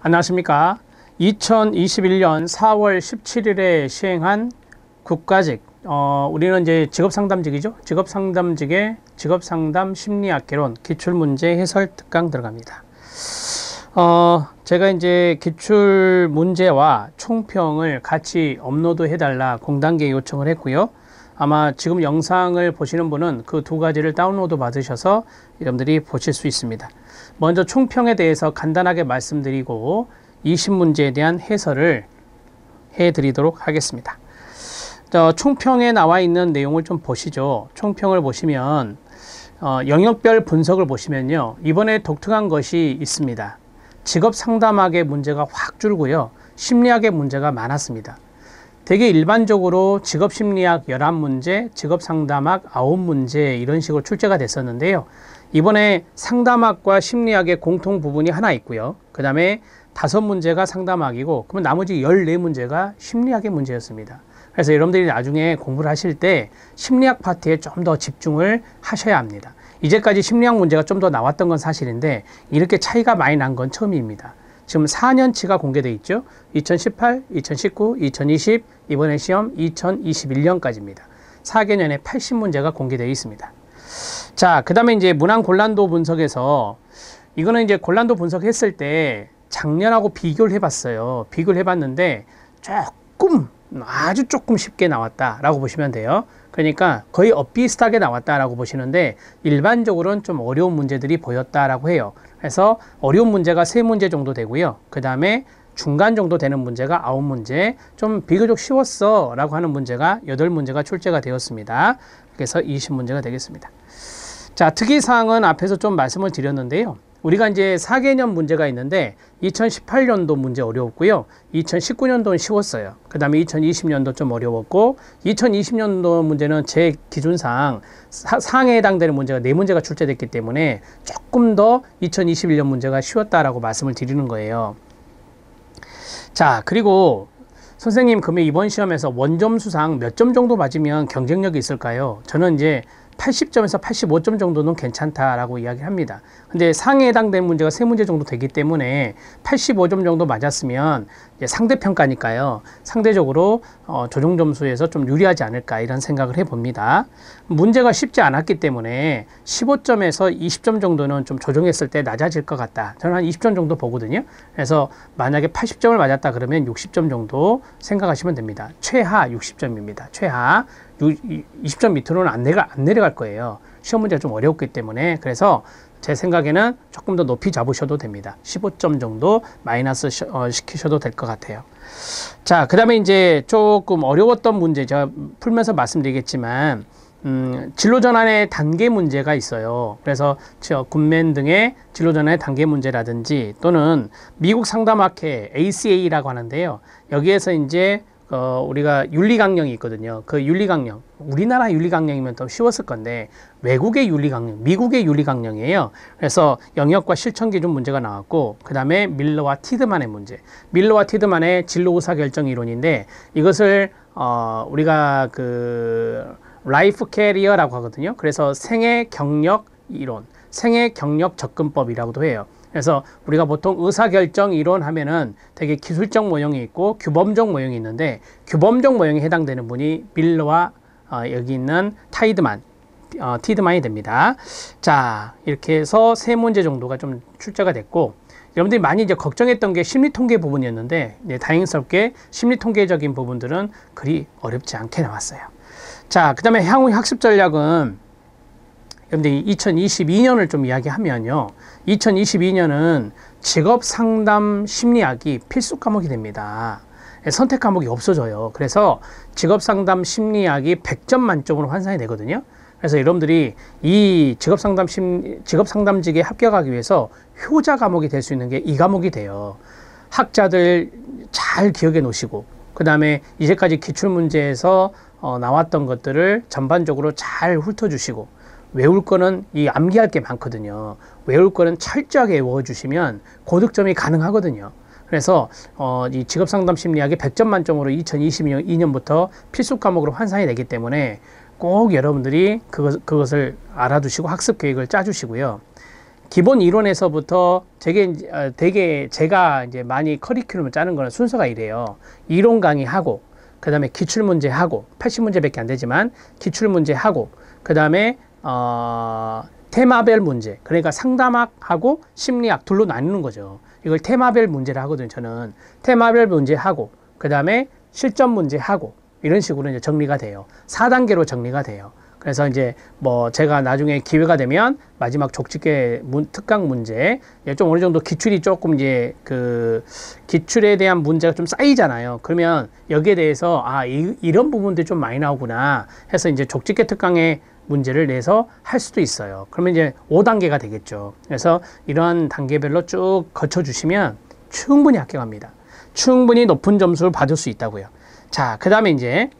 안녕하십니까 2021년 4월 17일에 시행한 국가직 어, 우리는 이제 직업상담직이죠 직업상담직의 직업상담 심리학개론 기출문제 해설 특강 들어갑니다 어, 제가 이제 기출문제와 총평을 같이 업로드 해달라 공단계 요청을 했고요 아마 지금 영상을 보시는 분은 그 두 가지를 다운로드 받으셔서 여러분들이 보실 수 있습니다 먼저 총평에 대해서 간단하게 말씀드리고 2 0 문제에 대한 해설을 해드리도록 하겠습니다. 저 총평에 나와 있는 내용을 좀 보시죠. 총평을 보시면 어, 영역별 분석을 보시면요. 이번에 독특한 것이 있습니다. 직업 상담학의 문제가 확 줄고요. 심리학의 문제가 많았습니다. 되게 일반적으로 직업 심리학 열한 문제 직업 상담학 아 문제 이런 식으로 출제가 됐었는데요. 이번에 상담학과 심리학의 공통 부분이 하나 있고요. 그 다음에 다섯 문제가 상담학이고, 그러면 나머지 열네 문제가 심리학의 문제였습니다. 그래서 여러분들이 나중에 공부를 하실 때 심리학 파트에 좀 더 집중을 하셔야 합니다. 이제까지 심리학 문제가 좀 더 나왔던 건 사실인데 이렇게 차이가 많이 난 건 처음입니다. 지금 4년치가 공개돼 있죠. 2018, 2019, 2020, 이번에 시험 2021년까지입니다. 4개년에 80문제가 공개되어 있습니다. 자, 그 다음에 이제 문항 곤란도 분석에서 이거는 이제 곤란도 분석했을 때 작년하고 비교를 해봤어요. 비교를 해봤는데 조금 아주 조금 쉽게 나왔다라고 보시면 돼요. 그러니까 거의 엇비슷하게 나왔다라고 보시는데 일반적으로는 좀 어려운 문제들이 보였다라고 해요. 그래서 어려운 문제가 세문제 정도 되고요. 그 다음에 중간 정도 되는 문제가 아홉 문제좀 비교적 쉬웠어 라고 하는 문제가 여덟 문제가 출제가 되었습니다. 그래서 이십 문제가 되겠습니다. 자, 특이사항은 앞에서 좀 말씀을 드렸는데요. 우리가 이제 4개년 문제가 있는데 2018년도 문제 어려웠고요. 2019년도는 쉬웠어요. 그 다음에 2020년도 좀 어려웠고 2020년도 문제는 제 기준상 상에 해당되는 문제가 4문제가 출제됐기 때문에 조금 더 2021년 문제가 쉬웠다라고 말씀을 드리는 거예요. 자 그리고 선생님 그러면 이번 시험에서 원점수상 몇 점 정도 맞으면 경쟁력이 있을까요? 저는 이제 80점에서 85점 정도는 괜찮다라고 이야기를 합니다. 근데 상에 해당된 문제가 세 문제 정도 되기 때문에 85점 정도 맞았으면 상대평가니까요. 상대적으로 어, 조정 점수에서 좀 유리하지 않을까 이런 생각을 해봅니다. 문제가 쉽지 않았기 때문에 15점에서 20점 정도는 좀 조정했을 때 낮아질 것 같다. 저는 한 20점 정도 보거든요. 그래서 만약에 80점을 맞았다 그러면 60점 정도 생각하시면 됩니다. 최하 60점입니다. 최하. 20점 밑으로는 안, 내가, 안 내려갈 거예요. 시험 문제가 좀 어렵기 때문에 그래서 제 생각에는 조금 더 높이 잡으셔도 됩니다. 15점 정도 마이너스 시, 어, 시키셔도 될 것 같아요. 자, 그 다음에 이제 조금 어려웠던 문제 제가 풀면서 말씀드리겠지만 음, 진로전환의 단계 문제가 있어요. 그래서 저 군맨 등의 진로전환의 단계 문제라든지 또는 미국 상담학회 ACA라고 하는데요. 여기에서 이제 어, 우리가 윤리강령이 있거든요. 그 윤리강령, 우리나라 윤리강령이면 더 쉬웠을 건데 외국의 윤리강령, 미국의 윤리강령이에요. 그래서 영역과 실천 기준 문제가 나왔고 그 다음에 밀러와 티드만의 문제, 밀러와 티드만의 진로 의사 결정 이론인데 이것을 어, 우리가 그 라이프 캐리어라고 하거든요. 그래서 생애 경력 이론, 생애 경력 접근법이라고도 해요. 그래서 우리가 보통 의사결정 이론 하면은 되게 기술적 모형이 있고 규범적 모형이 있는데 규범적 모형에 해당되는 분이 밀러와 어, 여기 있는 타이드만 어, 티드만이 됩니다. 자 이렇게 해서 세 문제 정도가 좀 출제가 됐고 여러분들이 많이 이제 걱정했던 게 심리통계 부분이었는데 네, 다행스럽게 심리통계적인 부분들은 그리 어렵지 않게 나왔어요. 자그 다음에 향후 학습 전략은 그런데 2022년을 좀 이야기하면요. 2022년은 직업 상담 심리학이 필수 과목이 됩니다. 예, 선택 과목이 없어져요. 그래서 직업 상담 심리학이 100점 만점으로 환산이 되거든요. 그래서 여러분들이 이 직업 상담 심 직업 상담직에 합격하기 위해서 효자 과목이 될 수 있는 게 이 과목이 돼요. 학자들 잘 기억해 놓으시고 그다음에 이제까지 기출 문제에서 어, 나왔던 것들을 전반적으로 잘 훑어주시고 외울 거는 이 암기할 게 많거든요. 외울 거는 철저하게 외워주시면 고득점이 가능하거든요. 그래서 어, 이 직업상담 심리학이 100점 만점으로 2022년부터 필수 과목으로 환산이 되기 때문에 꼭 여러분들이 그것, 그것을 알아두시고 학습 계획을 짜주시고요. 기본 이론에서부터 되게, 아, 되게 제가 이제 많이 커리큘럼을 짜는 거는 순서가 이래요. 이론 강의하고, 그 다음에 기출문제하고, 80문제밖에 안 되지만 기출문제하고, 그 다음에 어, 테마별 문제 그러니까 상담학하고 심리학 둘로 나누는 거죠. 이걸 테마별 문제라 하거든요. 저는 테마별 문제하고 그 다음에 실전 문제하고 이런 식으로 이제 정리가 돼요. 4단계로 정리가 돼요. 그래서 이제 뭐 제가 나중에 기회가 되면 마지막 족집게 문, 특강 문제 예, 좀 어느 정도 기출이 조금 이제 그 기출에 대한 문제가 좀 쌓이잖아요. 그러면 여기에 대해서 아 이, 런 부분들이 좀 많이 나오구나 해서 이제 족집게 특강에 문제를 내서 할 수도 있어요. 그러면 이제 5단계가 되겠죠. 그래서 이러한 단계별로 쭉 거쳐주시면 충분히 합격합니다. 충분히 높은 점수를 받을 수 있다고요. 자, 그 다음에 이제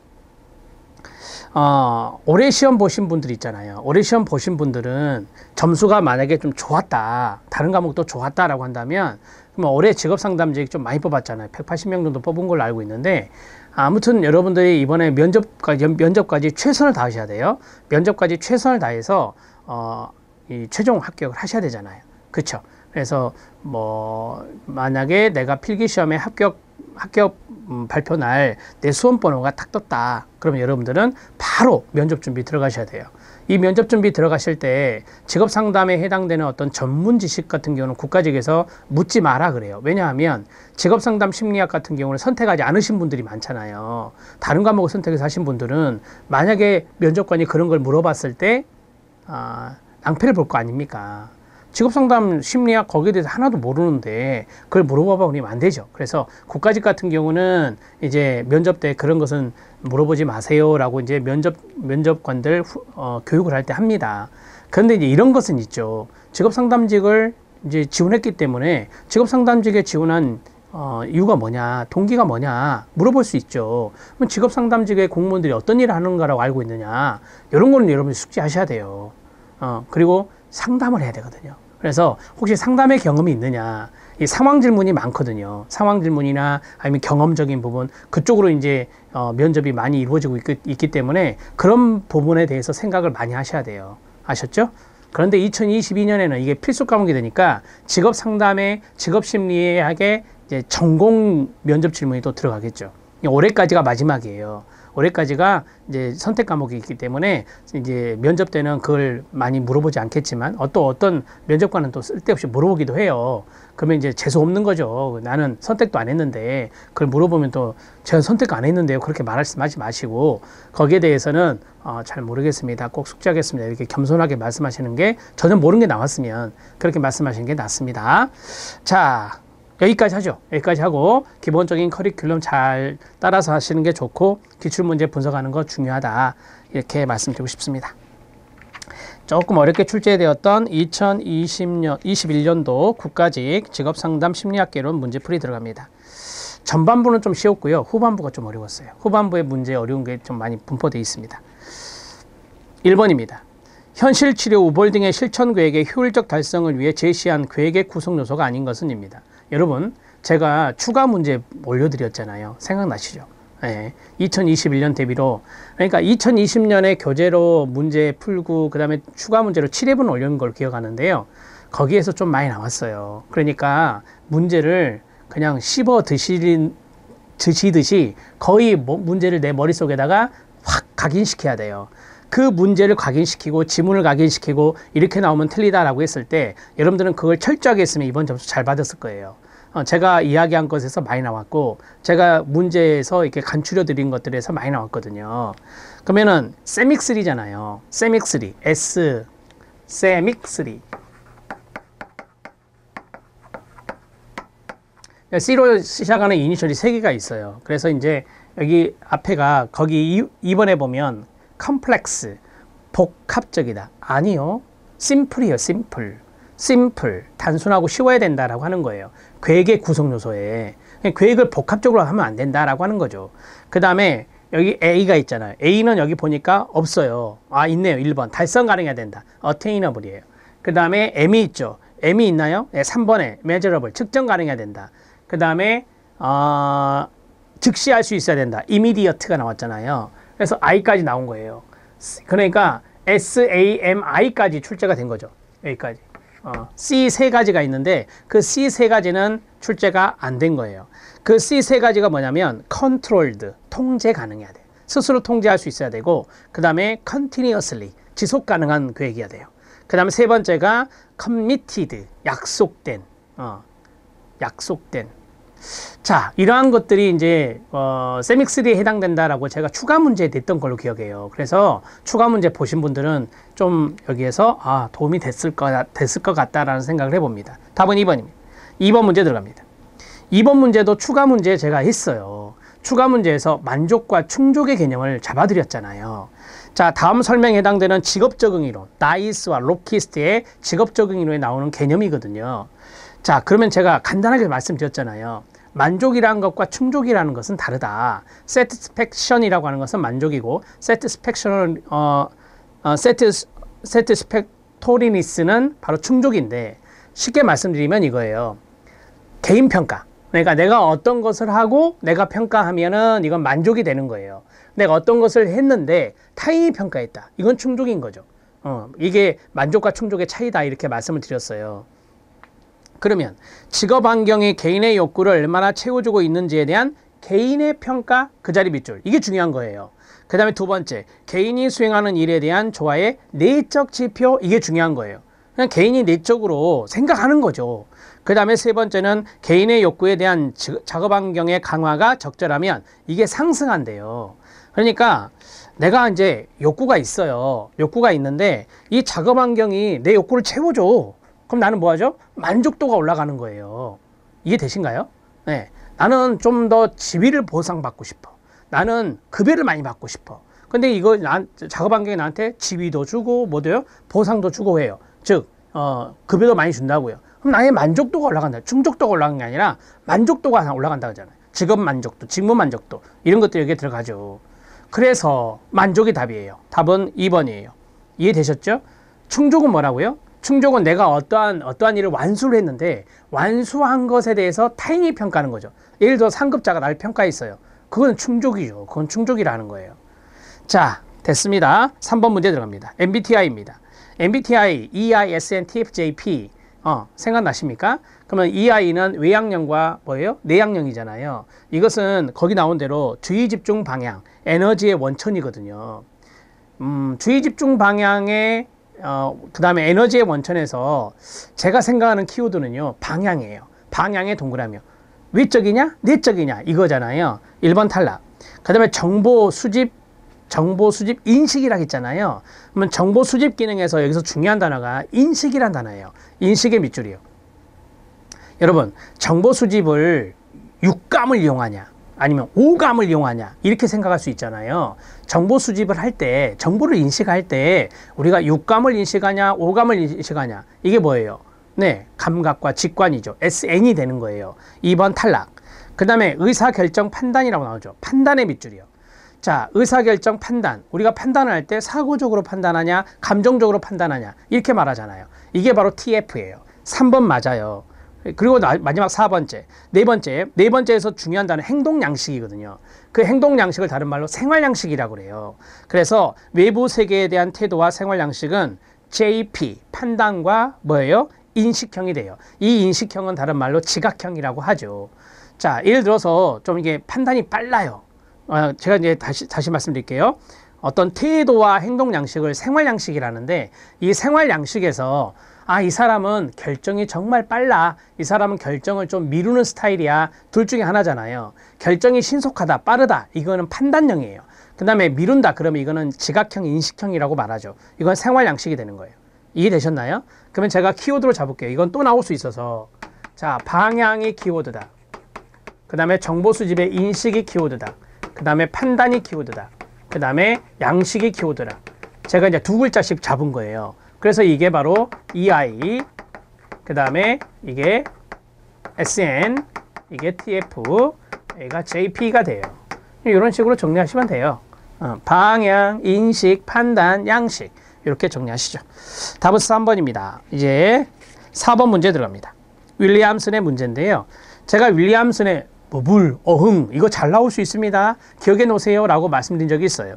어, 올해 시험 보신 분들 있잖아요. 올해 시험 보신 분들은 점수가 만약에 좀 좋았다, 다른 과목도 좋았다라고 한다면, 그럼 올해 직업 상담직 좀 많이 뽑았잖아요. 180명 정도 뽑은 걸로 알고 있는데, 아무튼 여러분들이 이번에 면접까지, 면접까지 최선을 다하셔야 돼요. 면접까지 최선을 다해서, 어, 이 최종 합격을 하셔야 되잖아요. 그렇죠 그래서 뭐, 만약에 내가 필기 시험에 합격 합격 음, 발표 날 내 수험 번호가 탁 떴다. 그러면 여러분들은 바로 면접 준비 들어가셔야 돼요. 이 면접 준비 들어가실 때 직업 상담에 해당되는 어떤 전문 지식 같은 경우는 국가직에서 묻지 마라 그래요. 왜냐하면 직업 상담 심리학 같은 경우는 선택하지 않으신 분들이 많잖아요. 다른 과목을 선택해서 하신 분들은 만약에 면접관이 그런 걸 물어봤을 때 아, 낭패를 볼 거 아닙니까? 직업상담 심리학 거기에 대해서 하나도 모르는데 그걸 물어봐봐 그러면 안 되죠. 그래서 국가직 같은 경우는 이제 면접 때 그런 것은 물어보지 마세요라고 이제 면접 면접관들 후, 어, 교육을 할 때 합니다. 그런데 이제 이런 것은 있죠. 직업상담직을 이제 지원했기 때문에 직업상담직에 지원한 어, 이유가 뭐냐, 동기가 뭐냐 물어볼 수 있죠. 그럼 직업상담직의 공무원들이 어떤 일을 하는가라고 알고 있느냐 이런 거는 여러분이 숙지하셔야 돼요. 어, 그리고 상담을 해야 되거든요. 그래서 혹시 상담의 경험이 있느냐 이 상황 질문이 많거든요. 상황 질문이나 아니면 경험적인 부분 그쪽으로 이제 어, 면접이 많이 이루어지고 있, 있기 때문에 그런 부분에 대해서 생각을 많이 하셔야 돼요. 아셨죠? 그런데 2022년에는 이게 필수 과목이 되니까 직업 상담에 직업 심리학에 이제 전공 면접 질문이 또 들어가겠죠. 올해까지가 마지막이에요. 올해까지가 이제 선택 과목이 있기 때문에 이제 면접 때는 그걸 많이 물어보지 않겠지만 또 어떤 면접관은 또 쓸데없이 물어보기도 해요. 그러면 이제 재수 없는 거죠. 나는 선택도 안 했는데 그걸 물어보면 또 제가 선택 안 했는데요. 그렇게 말씀하지 마시고 거기에 대해서는 어, 잘 모르겠습니다. 꼭 숙지하겠습니다. 이렇게 겸손하게 말씀하시는 게 전혀 모르는 게 나왔으면 그렇게 말씀하시는 게 낫습니다. 자. 그러니까 여기까지 하죠. 여기까지 하고 기본적인 커리큘럼 잘 따라서 하시는 게 좋고 기출문제 분석하는 거 중요하다. 이렇게 말씀드리고 싶습니다. 조금 어렵게 출제되었던 2020년, 21년도 국가직 직업상담 심리학개론 문제풀이 들어갑니다. 전반부는 좀 쉬웠고요. 후반부가 좀 어려웠어요. 후반부에 문제 어려운 게 좀 많이 분포되어 있습니다. 1번입니다. 현실치료 우볼딩의 실천 계획의 효율적 달성을 위해 제시한 계획의 구성 요소가 아닌 것은입니다. 여러분 제가 추가 문제 올려드렸잖아요. 생각나시죠? 예, 2021년 대비로 그러니까 2020년에 교재로 문제 풀고 그 다음에 추가 문제로 7회분 올린 걸 기억하는데요. 거기에서 좀 많이 나왔어요. 그러니까 문제를 그냥 씹어 드시, 드시듯이 거의 뭐 문제를 내 머릿속에다가 확 각인시켜야 돼요. 그 문제를 각인시키고 지문을 각인시키고 이렇게 나오면 틀리다라고 했을 때 여러분들은 그걸 철저하게 했으면 이번 점수 잘 받았을 거예요. 어, 제가 이야기한 것에서 많이 나왔고 제가 문제에서 이렇게 간추려 드린 것들에서 많이 나왔거든요. 그러면은 세믹3잖아요. 세믹3. S 세믹3. C로 시작하는 이니셜이 세개가 있어요. 그래서 이제 여기 앞에가 거기 2번에 보면 컴플렉스, 복합적이다. 아니요. 심플이요, 심플. 심플, 단순하고 쉬워야 된다라고 하는 거예요. 계획의 구성 요소에. 계획을 복합적으로 하면 안 된다라고 하는 거죠. 그 다음에 여기 A가 있잖아요. A는 여기 보니까 없어요. 아, 있네요. 1번. 달성 가능해야 된다. attainable이에요. 그 다음에 M이 있죠. M이 있나요? 네, 예, 3번에 measurable. 측정 가능해야 된다. 그 다음에, 어, 즉시 할 수 있어야 된다. immediate가 나왔잖아요. 그래서 I까지 나온 거예요. 그러니까 SAMI까지 출제가 된 거죠. 여까지 어, C 세 가지가 있는데 그 C 세 가지는 출제가 안 된 거예요. 그 C 세 가지가 뭐냐면 컨트롤드, 통제 가능해야 돼요. 스스로 통제할 수 있어야 되고 그 다음에 continuously, 지속 가능한 그 얘기가 돼요. 그 다음에 세 번째가 committed, 약속된, 어, 약속된 자, 이러한 것들이 이제 어, 세믹3에 해당된다라고 제가 추가 문제 냈던 걸로 기억해요. 그래서 추가 문제 보신 분들은 좀 여기에서 아, 도움이 됐을 거 됐을 것 같다라는 생각을 해 봅니다. 답은 2번입니다. 2번 문제 들어갑니다. 2번 문제도 추가 문제 제가 했어요. 추가 문제에서 만족과 충족의 개념을 잡아드렸잖아요. 자, 다음 설명에 해당되는 직업 적응 이론, 나이스와 로키스트의 직업 적응 이론에 나오는 개념이거든요. 자, 그러면 제가 간단하게 말씀드렸잖아요. 만족이라는 것과 충족이라는 것은 다르다. satisfaction이라고 하는 것은 만족이고 satisfaction 어, 어 satisfactoriness는 바로 충족인데 쉽게 말씀드리면 이거예요. 개인 평가. 그러니까 내가 어떤 것을 하고 내가 평가하면은 이건 만족이 되는 거예요. 내가 어떤 것을 했는데 타인이 평가했다. 이건 충족인 거죠. 어, 이게 만족과 충족의 차이다 이렇게 말씀을 드렸어요. 그러면 직업 환경이 개인의 욕구를 얼마나 채워주고 있는지에 대한 개인의 평가 그 자리 밑줄 이게 중요한 거예요. 그 다음에 두 번째 개인이 수행하는 일에 대한 좋아의 내적 지표 이게 중요한 거예요. 그냥 개인이 내적으로 생각하는 거죠. 그 다음에 세 번째는 개인의 욕구에 대한 작업 환경의 강화가 적절하면 이게 상승한대요. 그러니까 내가 이제 욕구가 있어요. 욕구가 있는데 이 작업 환경이 내 욕구를 채워줘. 그럼 나는 뭐 하죠? 만족도가 올라가는 거예요. 이게 되신가요? 네. 나는 좀 더 지위를 보상받고 싶어. 나는 급여를 많이 받고 싶어. 근데 이거 난, 작업 한게 나한테 지위도 주고 뭐도요 보상도 주고 해요. 즉, 어, 급여도 많이 준다고요. 그럼 나의 만족도가 올라간다. 충족도가 올라간게 아니라 만족도가 올라간다 그러잖아요. 직업 만족도, 직무 만족도 이런 것들 여기에 들어가죠. 그래서 만족이 답이에요. 답은 2번이에요. 이해되셨죠? 충족은 뭐라고요? 충족은 내가 어떠한 어떠한 일을 완수를 했는데 완수한 것에 대해서 타인이 평가하는 거죠. 예를 들어 상급자가 나를 평가했어요. 그건 충족이죠. 그건 충족이라는 거예요. 자, 됐습니다. 3번 문제 들어갑니다. MBTI입니다. MBTI, EISNTFJP 어, 생각나십니까? 그러면 EI는 외향형과 뭐예요? 내향형이잖아요. 이것은 거기 나온 대로 주의 집중 방향, 에너지의 원천이거든요. 음, 주의 집중 방향의 어, 그 다음에 에너지의 원천에서 제가 생각하는 키워드는요, 방향이에요. 방향의 동그라미요. 위적이냐, 내적이냐, 이거잖아요. 1번 탈락. 그 다음에 정보 수집, 정보 수집 인식이라고 했잖아요. 그러면 정보 수집 기능에서 여기서 중요한 단어가 인식이란 단어예요. 인식의 밑줄이요. 여러분, 정보 수집을 육감을 이용하냐, 아니면 오감을 이용하냐 이렇게 생각할 수 있잖아요. 정보 수집을 할 때 정보를 인식할 때 우리가 육감을 인식하냐 오감을 인식하냐 이게 뭐예요? 네 감각과 직관이죠. SN이 되는 거예요. 2번 탈락. 그 다음에 의사결정 판단이라고 나오죠. 판단의 밑줄이요. 자, 의사결정 판단. 우리가 판단할 때 사고적으로 판단하냐, 감정적으로 판단하냐. 이렇게 말하잖아요. 이게 바로 TF예요. 3번 맞아요. 예, 그리고 나, 마지막 사 번째, 네 번째, 네 번째에서 중요한 단어 행동 양식이거든요. 그 행동 양식을 다른 말로 생활 양식이라고 그래요. 그래서 외부 세계에 대한 태도와 생활 양식은 JP 판단과 뭐예요? 인식형이 돼요. 이 인식형은 다른 말로 지각형이라고 하죠. 자, 예를 들어서 좀 이게 판단이 빨라요. 어, 제가 이제 다시 다시 말씀드릴게요. 어떤 태도와 행동 양식을 생활 양식이라는데 이 생활 양식에서 아, 이 사람은 결정이 정말 빨라. 이 사람은 결정을 좀 미루는 스타일이야. 둘 중에 하나잖아요. 결정이 신속하다, 빠르다. 이거는 판단형이에요. 그 다음에 미룬다. 그러면 이거는 지각형, 인식형이라고 말하죠. 이건 생활 양식이 되는 거예요. 이해되셨나요? 그러면 제가 키워드로 잡을게요. 이건 또 나올 수 있어서. 자, 방향이 키워드다. 그 다음에 정보 수집의 인식이 키워드다. 그 다음에 판단이 키워드다. 그 다음에 양식의 키워드라 제가 이제 두 글자씩 잡은 거예요. 그래서 이게 바로 EI, 그 다음에 이게 SN, 이게 TF, 얘가 JP가 돼요. 이런 식으로 정리하시면 돼요. 어, 방향, 인식, 판단, 양식 이렇게 정리하시죠. 답은 3번입니다. 이제 4번 문제 들어갑니다. 윌리암슨의 문제인데요. 제가 윌리암슨의 뭐 물, 어흥 이거 잘 나올 수 있습니다. 기억해 놓으세요 라고 말씀드린 적이 있어요.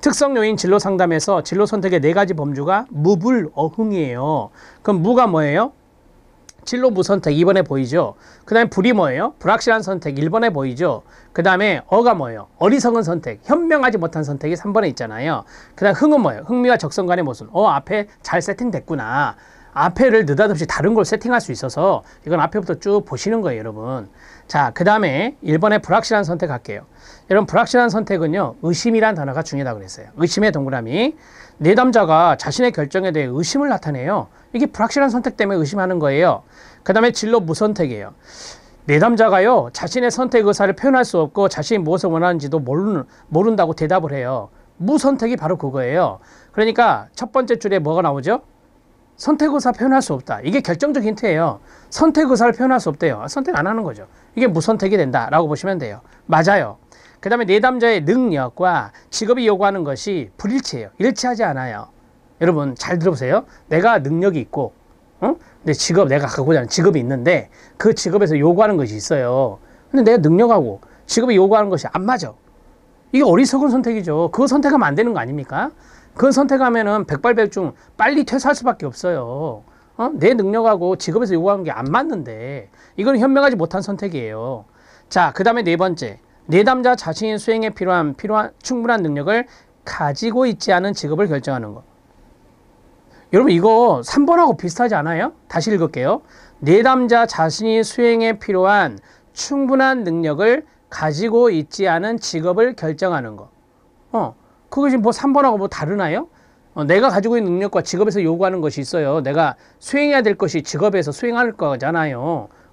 특성 요인 진로 상담에서 진로 선택의 네 가지 범주가 무불 어흥이에요. 그럼 무가 뭐예요? 진로 무선택 2번에 보이죠. 그 다음에 불이 뭐예요? 불확실한 선택 1번에 보이죠. 그 다음에 어가 뭐예요? 어리석은 선택, 현명하지 못한 선택이 3번에 있잖아요. 그 다음 흥은 뭐예요? 흥미와 적성 간의 모순. 어, 앞에 잘 세팅됐구나. 앞에를 느닷없이 다른 걸 세팅할 수 있어서 이건 앞에부터 쭉 보시는 거예요, 여러분. 자, 그 다음에 1번에 불확실한 선택 할게요. 여러분, 불확실한 선택은요, 의심이란 단어가 중요하다고 그랬어요. 의심의 동그라미. 내담자가 자신의 결정에 대해 의심을 나타내요. 이게 불확실한 선택 때문에 의심하는 거예요. 그 다음에 진로 무선택이에요. 내담자가요, 자신의 선택 의사를 표현할 수 없고 자신이 무엇을 원하는지도 모르는, 모른다고 대답을 해요. 무선택이 바로 그거예요. 그러니까 첫 번째 줄에 뭐가 나오죠? 선택 의사 표현할 수 없다. 이게 결정적 힌트예요. 선택 의사를 표현할 수 없대요. 아, 선택 안 하는 거죠. 이게 무선택이 된다라고 보시면 돼요. 맞아요. 그 다음에 내담자의 능력과 직업이 요구하는 것이 불일치해요. 일치하지 않아요. 여러분 잘 들어보세요. 내가 능력이 있고 응? 내 직업 내가 갖고자 하는 직업이 있는데 그 직업에서 요구하는 것이 있어요. 근데 내가 능력하고 직업이 요구하는 것이 안 맞아. 이게 어리석은 선택이죠. 그거 선택하면 안 되는 거 아닙니까? 그건 선택하면은 백발백중 빨리 퇴사할 수밖에 없어요. 어? 내 능력하고 직업에서 요구하는 게 안 맞는데 이건 현명하지 못한 선택이에요. 자, 그 다음에 네 번째. 내담자 자신의 수행에 필요한, 필요한 충분한 능력을 가지고 있지 않은 직업을 결정하는 것. 여러분 이거 3번하고 비슷하지 않아요? 다시 읽을게요. 내담자 자신이 수행에 필요한 충분한 능력을 가지고 있지 않은 직업을 결정하는 것. 어. 그거 지금 뭐 3번하고 뭐 다르나요? 어, 내가 가지고 있는 능력과 직업에서 요구하는 것이 있어요. 내가 수행해야 될 것이 직업에서 수행할 거잖아요.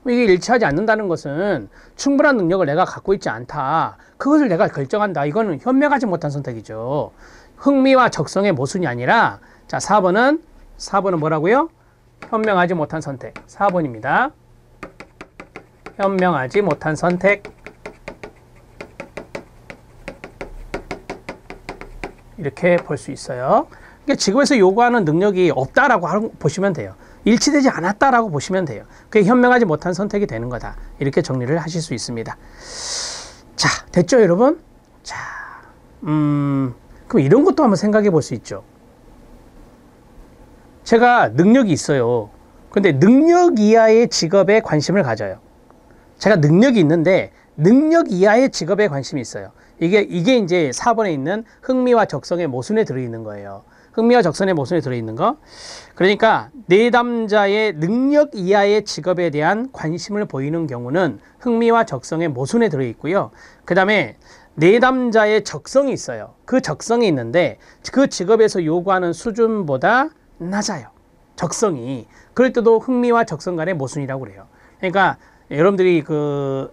뭐 이게 일치하지 않는다는 것은 충분한 능력을 내가 갖고 있지 않다. 그것을 내가 결정한다. 이거는 현명하지 못한 선택이죠. 흥미와 적성의 모순이 아니라 자, 4번은 4번은 뭐라고요? 현명하지 못한 선택. 4번입니다. 현명하지 못한 선택. 이렇게 볼 수 있어요. 그러니까 지구에서 요구하는 능력이 없다라고 보시면 돼요. 일치되지 않았다라고 보시면 돼요. 그게 현명하지 못한 선택이 되는 거다. 이렇게 정리를 하실 수 있습니다. 자, 됐죠, 여러분? 자, 음, 그럼 이런 것도 한번 생각해 볼 수 있죠. 제가 능력이 있어요. 근데 능력 이하의 직업에 관심을 가져요. 제가 능력이 있는데 능력 이하의 직업에 관심이 있어요. 이게 이게 이제 4번에 있는 흥미와 적성의 모순에 들어 있는 거예요. 흥미와 적성의 모순에 들어 있는 거. 그러니까 내담자의 능력 이하의 직업에 대한 관심을 보이는 경우는 흥미와 적성의 모순에 들어 있고요. 그다음에 내담자의 적성이 있어요. 그 적성이 있는데 그 직업에서 요구하는 수준보다 낮아요. 적성이. 그럴 때도 흥미와 적성 간의 모순이라고 그래요. 그러니까 여러분들이 그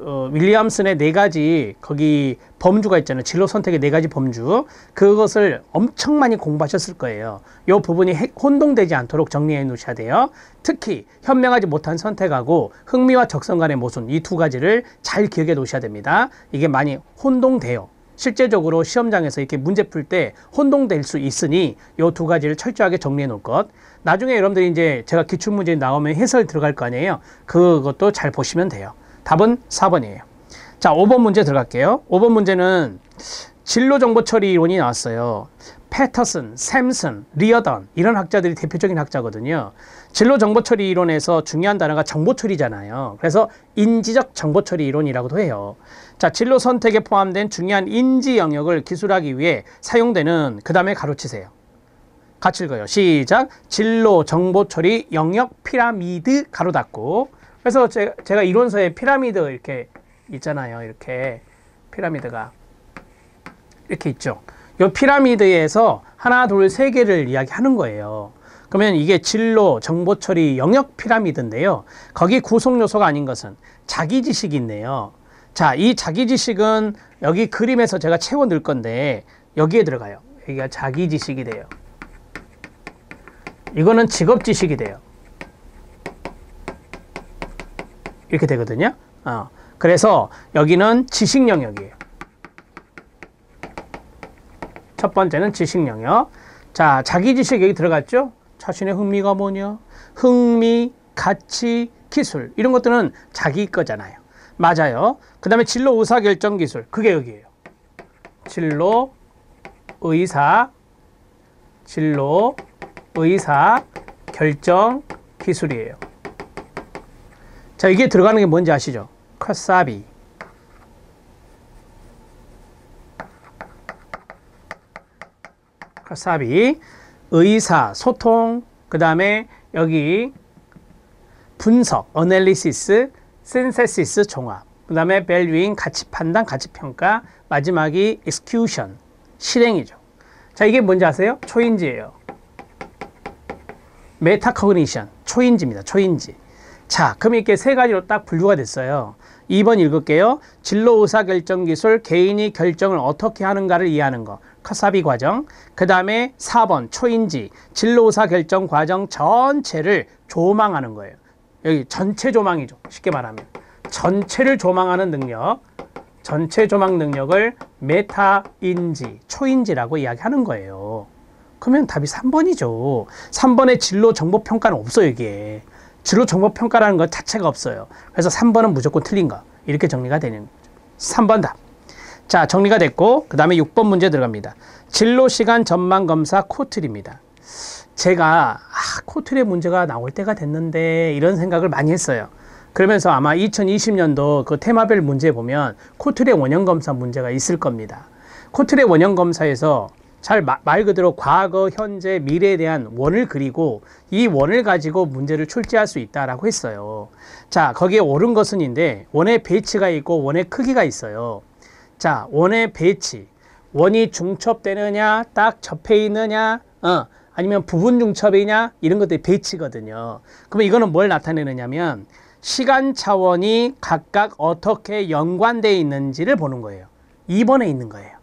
어, 윌리엄슨의 네 가지 거기 범주가 있잖아요. 진로 선택의 네 가지 범주 그것을 엄청 많이 공부하셨을 거예요. 요 부분이 혼동되지 않도록 정리해 놓으셔야 돼요. 특히 현명하지 못한 선택하고 흥미와 적성 간의 모순 이 두 가지를 잘 기억해 놓으셔야 됩니다. 이게 많이 혼동돼요. 실제적으로 시험장에서 이렇게 문제 풀 때 혼동될 수 있으니 요 두 가지를 철저하게 정리해 놓을 것. 나중에 여러분들이 이제 제가 기출문제 나오면 해설 들어갈 거 아니에요. 그것도 잘 보시면 돼요. 답은 4번이에요. 자, 5번 문제 들어갈게요. 5번 문제는 진로정보처리 이론이 나왔어요. 패터슨, 샘슨, 리어던 이런 학자들이 대표적인 학자거든요. 진로정보처리 이론에서 중요한 단어가 정보처리잖아요. 그래서 인지적 정보처리 이론이라고도 해요. 자, 진로 선택에 포함된 중요한 인지 영역을 기술하기 위해 사용되는 그 다음에 가로치세요. 같이 읽어요. 시작. 진로 정보처리 영역 피라미드 가로 닫고 그래서 제, 제가 이론서에 피라미드 이렇게 있잖아요. 이렇게 피라미드가 이렇게 있죠. 이 피라미드에서 하나, 둘, 세 개를 이야기하는 거예요. 그러면 이게 진로, 정보 처리, 영역 피라미드인데요. 거기 구성 요소가 아닌 것은 자기 지식이 있네요. 자, 이 자기 지식은 여기 그림에서 제가 채워 넣을 건데 여기에 들어가요. 여기가 자기 지식이 돼요. 이거는 직업 지식이 돼요. 이렇게 되거든요. 어. 그래서 여기는 지식 영역이에요. 첫 번째는 지식 영역. 자, 자기 지식 여기 들어갔죠? 자신의 흥미가 뭐냐? 흥미, 가치, 기술. 이런 것들은 자기 거잖아요. 맞아요. 그 다음에 진로 의사 결정 기술. 그게 여기에요. 진로 의사 진로 의사 결정 기술이에요. 자, 이게 들어가는 게 뭔지 아시죠? 커사비. 커사비. 의사, 소통, 그 다음에 여기 분석, 어널리시스, 신세시스 종합. 그 다음에 밸류잉, 가치 판단, 가치 평가. 마지막이 execution, 실행이죠. 자, 이게 뭔지 아세요? 초인지예요. 메타코그니션, 초인지입니다. 초인지. 자, 그럼 이렇게 세 가지로 딱 분류가 됐어요. 2번 읽을게요. 진로 의사결정기술 개인이 결정을 어떻게 하는가를 이해하는 거. 커사비 과정. 그 다음에 4번 초인지 진로 의사결정 과정 전체를 조망하는 거예요. 여기 전체 조망이죠. 쉽게 말하면. 전체를 조망하는 능력. 전체 조망 능력을 메타인지, 초인지라고 이야기하는 거예요. 그러면 답이 3번이죠. 3번에 진로 정보 평가는 없어요, 이게. 진로 정보 평가라는 것 자체가 없어요. 그래서 3번은 무조건 틀린 거. 이렇게 정리가 되는 거죠. 3번 답. 자, 정리가 됐고 그다음에 6번 문제 들어갑니다. 진로 시간 전망 검사 코틀입니다. 제가 아, 코틀의 문제가 나올 때가 됐는데 이런 생각을 많이 했어요. 그러면서 아마 2020년도 그 테마별 문제 보면 코틀의 원형 검사 문제가 있을 겁니다. 코틀의 원형 검사에서 잘말 그대로 과거, 현재, 미래에 대한 원을 그리고 이 원을 가지고 문제를 출제할 수 있다라고 했어요. 자, 거기에 옳은 것은인데 원의 배치가 있고 원의 크기가 있어요. 자, 원의 배치. 원이 중첩되느냐, 딱 접해 있느냐, 어, 아니면 부분 중첩이냐 이런 것들이 배치거든요. 그러면 이거는 뭘 나타내느냐면 시간 차원이 각각 어떻게 연관되어 있는지를 보는 거예요. 2번에 있는 거예요.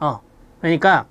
어, 그러니까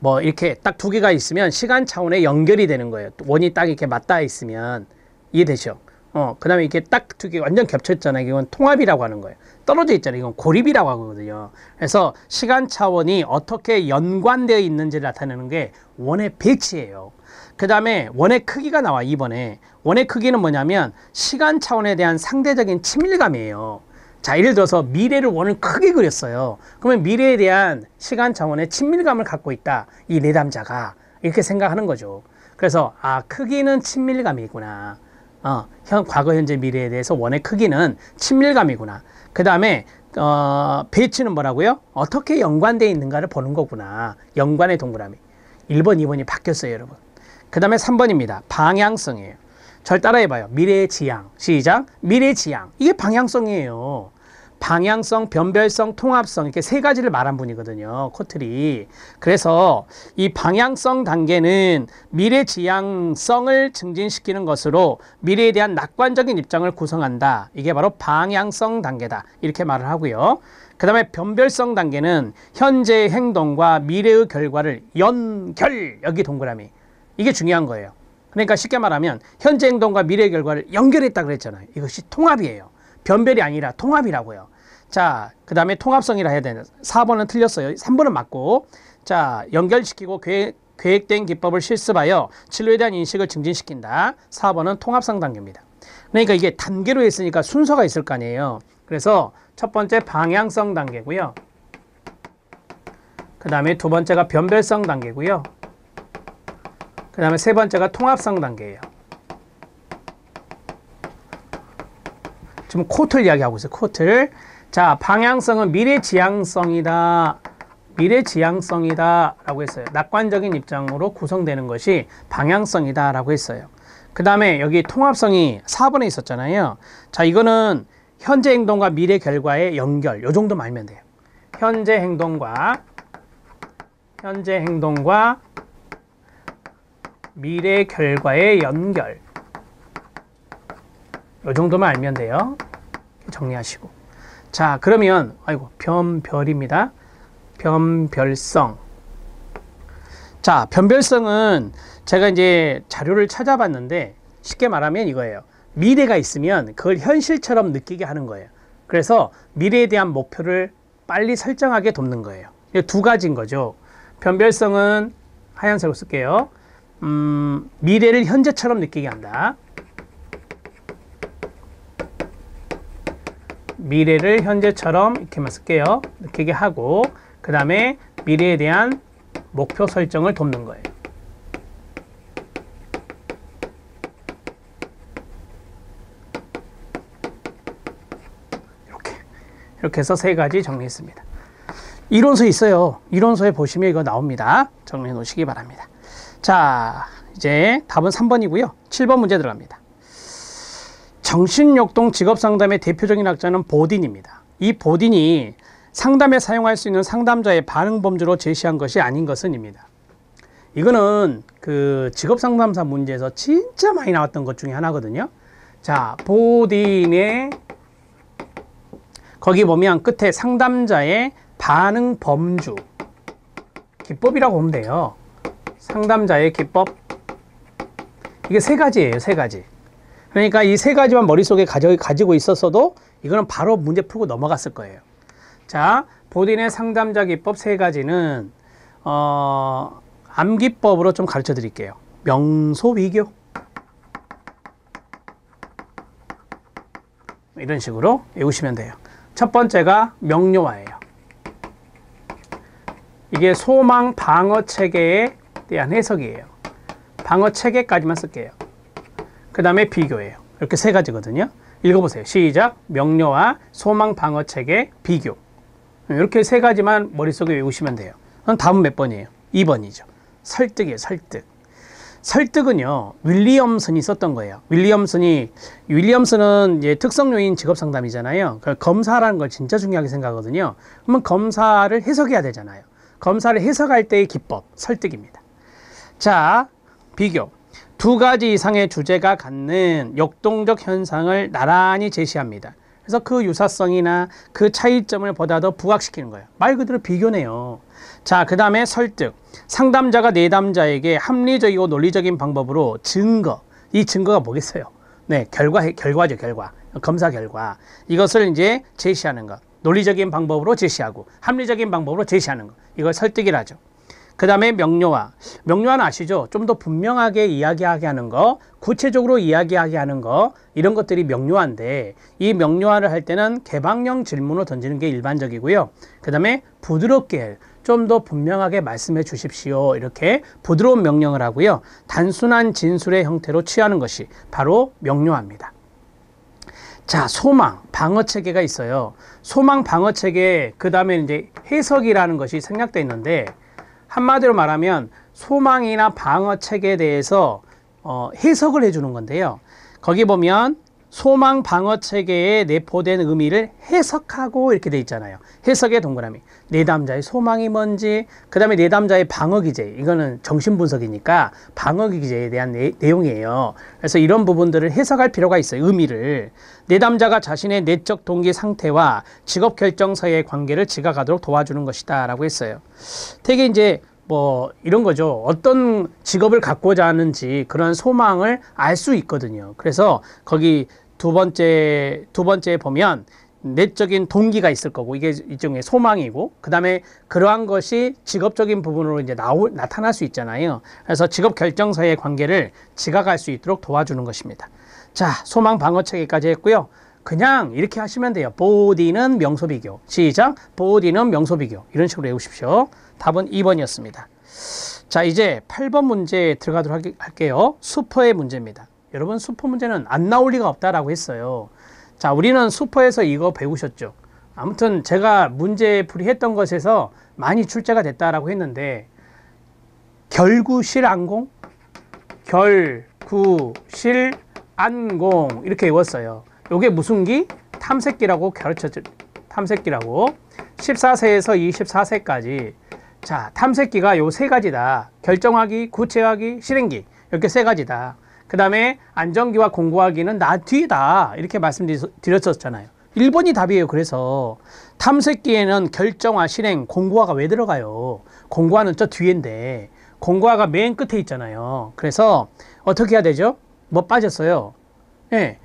뭐 이렇게 딱 두 개가 있으면 시간 차원에 연결이 되는 거예요. 원이 딱 이렇게 맞닿아 있으면 이해되죠? 어, 그 다음에 이렇게 딱 두 개 완전 겹쳤잖아요. 이건 통합이라고 하는 거예요. 떨어져 있잖아요. 이건 고립이라고 하거든요. 그래서 시간 차원이 어떻게 연관되어 있는지를 나타내는 게 원의 배치예요. 그 다음에 원의 크기가 나와, 이번에. 원의 크기는 뭐냐면 시간 차원에 대한 상대적인 친밀감이에요. 자, 예를 들어서 미래를 원을 크게 그렸어요. 그러면 미래에 대한 시간 자원의 친밀감을 갖고 있다. 이 내담자가. 이렇게 생각하는 거죠. 그래서, 아, 크기는 친밀감이구나. 어, 현, 과거, 현재, 미래에 대해서 원의 크기는 친밀감이구나. 그 다음에, 어, 배치는 뭐라고요? 어떻게 연관되어 있는가를 보는 거구나. 연관의 동그라미. 1번, 2번이 바뀌었어요, 여러분. 그 다음에 3번입니다. 방향성이에요. 절 따라해봐요. 미래의 지향. 시작. 미래의 지향. 이게 방향성이에요. 방향성, 변별성, 통합성 이렇게 세 가지를 말한 분이거든요. 코트리 그래서 이 방향성 단계는 미래 지향성을 증진시키는 것으로 미래에 대한 낙관적인 입장을 구성한다. 이게 바로 방향성 단계다. 이렇게 말을 하고요. 그 다음에 변별성 단계는 현재의 행동과 미래의 결과를 연결, 여기 동그라미. 이게 중요한 거예요. 그러니까 쉽게 말하면 현재 행동과 미래 결과를 연결했다 그랬잖아요. 이것이 통합이에요. 변별이 아니라 통합이라고요. 자, 그 다음에 통합성이라 해야 되는 4번은 틀렸어요. 3번은 맞고 자, 연결시키고 계획, 계획된 기법을 실습하여 진로에 대한 인식을 증진시킨다. 4번은 통합성 단계입니다. 그러니까 이게 단계로 했으니까 순서가 있을 거 아니에요. 그래서 첫 번째 방향성 단계고요. 그 다음에 두 번째가 변별성 단계고요. 그 다음에 세 번째가 통합성 단계예요. 지금 코트를 이야기하고 있어요. 코트를. 자, 방향성은 미래지향성이다. 미래지향성이다. 라고 했어요. 낙관적인 입장으로 구성되는 것이 방향성이다. 라고 했어요. 그 다음에 여기 통합성이 4번에 있었잖아요. 자, 이거는 현재 행동과 미래 결과의 연결. 요 정도 말면 돼요. 현재 행동과 현재 행동과 미래 결과의 연결 요 정도만 알면 돼요. 정리하시고 자 그러면 아이고 변별입니다. 변별성 자 변별성은 제가 이제 자료를 찾아봤는데 쉽게 말하면 이거예요. 미래가 있으면 그걸 현실처럼 느끼게 하는 거예요. 그래서 미래에 대한 목표를 빨리 설정하게 돕는 거예요. 두 가지인 거죠. 변별성은 하얀색으로 쓸게요. 음, 미래를 현재처럼 느끼게 한다. 미래를 현재처럼 이렇게만 쓸게요. 느끼게 하고 그 다음에 미래에 대한 목표 설정을 돕는 거예요. 이렇게 이렇게 해서 세 가지 정리했습니다. 이론서 있어요. 이론서에 보시면 이거 나옵니다. 정리해 놓으시기 바랍니다. 자, 이제 답은 3번이고요. 7번 문제 들어갑니다. 정신역동 직업상담의 대표적인 학자는 보딘입니다. 이 보딘이 상담에 사용할 수 있는 상담자의 반응 범주로 제시한 것이 아닌 것은입니다. 이거는 그 직업상담사 문제에서 진짜 많이 나왔던 것 중에 하나거든요. 자, 보딘의 거기 보면 끝에 상담자의 반응 범주 기법이라고 보면 돼요. 상담자의 기법 이게 세 가지예요 세 가지 그러니까 이 세 가지만 머릿속에 가지고 있었어도 이거는 바로 문제 풀고 넘어갔을 거예요 자 보딘의 상담자 기법 세 가지는 어, 암기법으로 좀 가르쳐 드릴게요 명소위교 이런 식으로 외우시면 돼요 첫 번째가 명료화예요 이게 소망 방어 체계의 대한 해석이에요. 방어 체계까지만 쓸게요. 그 다음에 비교예요. 이렇게 세 가지거든요. 읽어보세요. 시작. 명료와 소망 방어 체계 비교. 이렇게 세 가지만 머릿속에 외우시면 돼요. 그럼 다음 몇 번이에요? 2번이죠. 설득이에요, 설득. 설득은요, 윌리엄슨이 썼던 거예요. 윌리엄슨이, 윌리엄슨은 이제 특성요인 직업상담이잖아요. 그 검사라는 걸 진짜 중요하게 생각하거든요. 그러면 검사를 해석해야 되잖아요. 검사를 해석할 때의 기법, 설득입니다. 자, 비교. 두 가지 이상의 주제가 갖는 역동적 현상을 나란히 제시합니다. 그래서 그 유사성이나 그 차이점을 보다 더 부각시키는 거예요. 말 그대로 비교네요. 자, 그 다음에 설득. 상담자가 내담자에게 합리적이고 논리적인 방법으로 증거. 이 증거가 뭐겠어요? 네, 결과, 결과죠, 결과. 검사 결과. 이것을 이제 제시하는 것. 논리적인 방법으로 제시하고 합리적인 방법으로 제시하는 것. 이걸 설득이라죠. 그 다음에 명료화. 명료화는 아시죠? 좀 더 분명하게 이야기하게 하는 거, 구체적으로 이야기하게 하는 거, 이런 것들이 명료화인데, 이 명료화를 할 때는 개방형 질문을 던지는 게 일반적이고요. 그 다음에 부드럽게, 좀 더 분명하게 말씀해 주십시오. 이렇게 부드러운 명령을 하고요. 단순한 진술의 형태로 취하는 것이 바로 명료화입니다. 자, 소망, 방어 체계가 있어요. 소망, 방어 체계, 그 다음에 이제 해석이라는 것이 생략되어 있는데, 한마디로 말하면 소망이나 방어 책에 대해서 어, 해석을 해주는 건데요. 거기 보면 소망 방어 체계에 내포된 의미를 해석하고 이렇게 돼 있잖아요. 해석의 동그라미. 내담자의 네 소망이 뭔지, 그 다음에 내담자의 네 방어 기제. 이거는 정신 분석이니까 방어 기제에 대한 내, 내용이에요. 그래서 이런 부분들을 해석할 필요가 있어요. 의미를. 내담자가 네 자신의 내적 동기 상태와 직업 결정서의 관계를 지각하도록 도와주는 것이다. 라고 했어요. 되게 이제 뭐 이런 거죠. 어떤 직업을 갖고자 하는지 그런 소망을 알 수 있거든요. 그래서 거기 두 번째 두 번째 보면 내적인 동기가 있을 거고 이게 일종의 소망이고 그다음에 그러한 것이 직업적인 부분으로 이제 나올 나타날 수 있잖아요. 그래서 직업 결정서의 관계를 지각할 수 있도록 도와주는 것입니다. 자, 소망 방어 체계까지 했고요. 그냥 이렇게 하시면 돼요. 보디는 명소비교. 시작. 보디는 명소비교. 이런 식으로 외우십시오. 답은 2번이었습니다. 자, 이제 8번 문제 들어가도록 할게요. 수퍼의 문제입니다. 여러분, 수퍼 문제는 안 나올 리가 없다라고 했어요. 자, 우리는 수퍼에서 이거 배우셨죠. 아무튼 제가 문제 풀이했던 것에서 많이 출제가 됐다라고 했는데, 결구실안공? 결구실안공. 이렇게 외웠어요. 요게 무슨 기? 탐색기라고 가르쳐줄 탐색기라고 14세에서 24세까지 자 탐색기가 요 세 가지다 결정하기 구체하기 실행기 이렇게 세 가지다 그 다음에 안정기와 공고하기는 나 뒤다 이렇게 말씀드렸었잖아요 1번이 답이에요 그래서 탐색기에는 결정화 실행 공고화가 왜 들어가요 공고화는 저 뒤인데 공고화가 맨 끝에 있잖아요 그래서 어떻게 해야 되죠 뭐 빠졌어요 예. 네.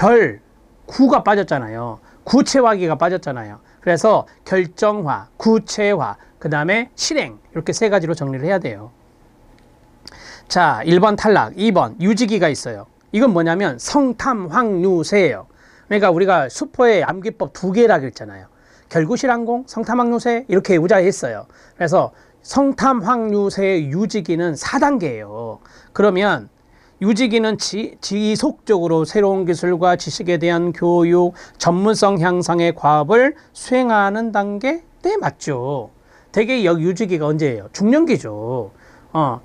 결, 구가 빠졌잖아요. 구체화기가 빠졌잖아요. 그래서 결정화, 구체화, 그 다음에 실행 이렇게 세 가지로 정리를 해야 돼요. 자, 1번 탈락, 2번 유지기가 있어요. 이건 뭐냐면 성탐황유세예요. 그러니까 우리가 수포의 암기법 두 개라고 했잖아요. 결구실항공, 성탐황유세 이렇게 우자했어요. 그래서 성탐황유세의 유지기는 4단계예요. 그러면 유지기는 지, 지속적으로 새로운 기술과 지식에 대한 교육, 전문성 향상의 과업을 수행하는 단계 때 맞죠. 대개 여기 유지기가 언제예요? 중년기죠. 어.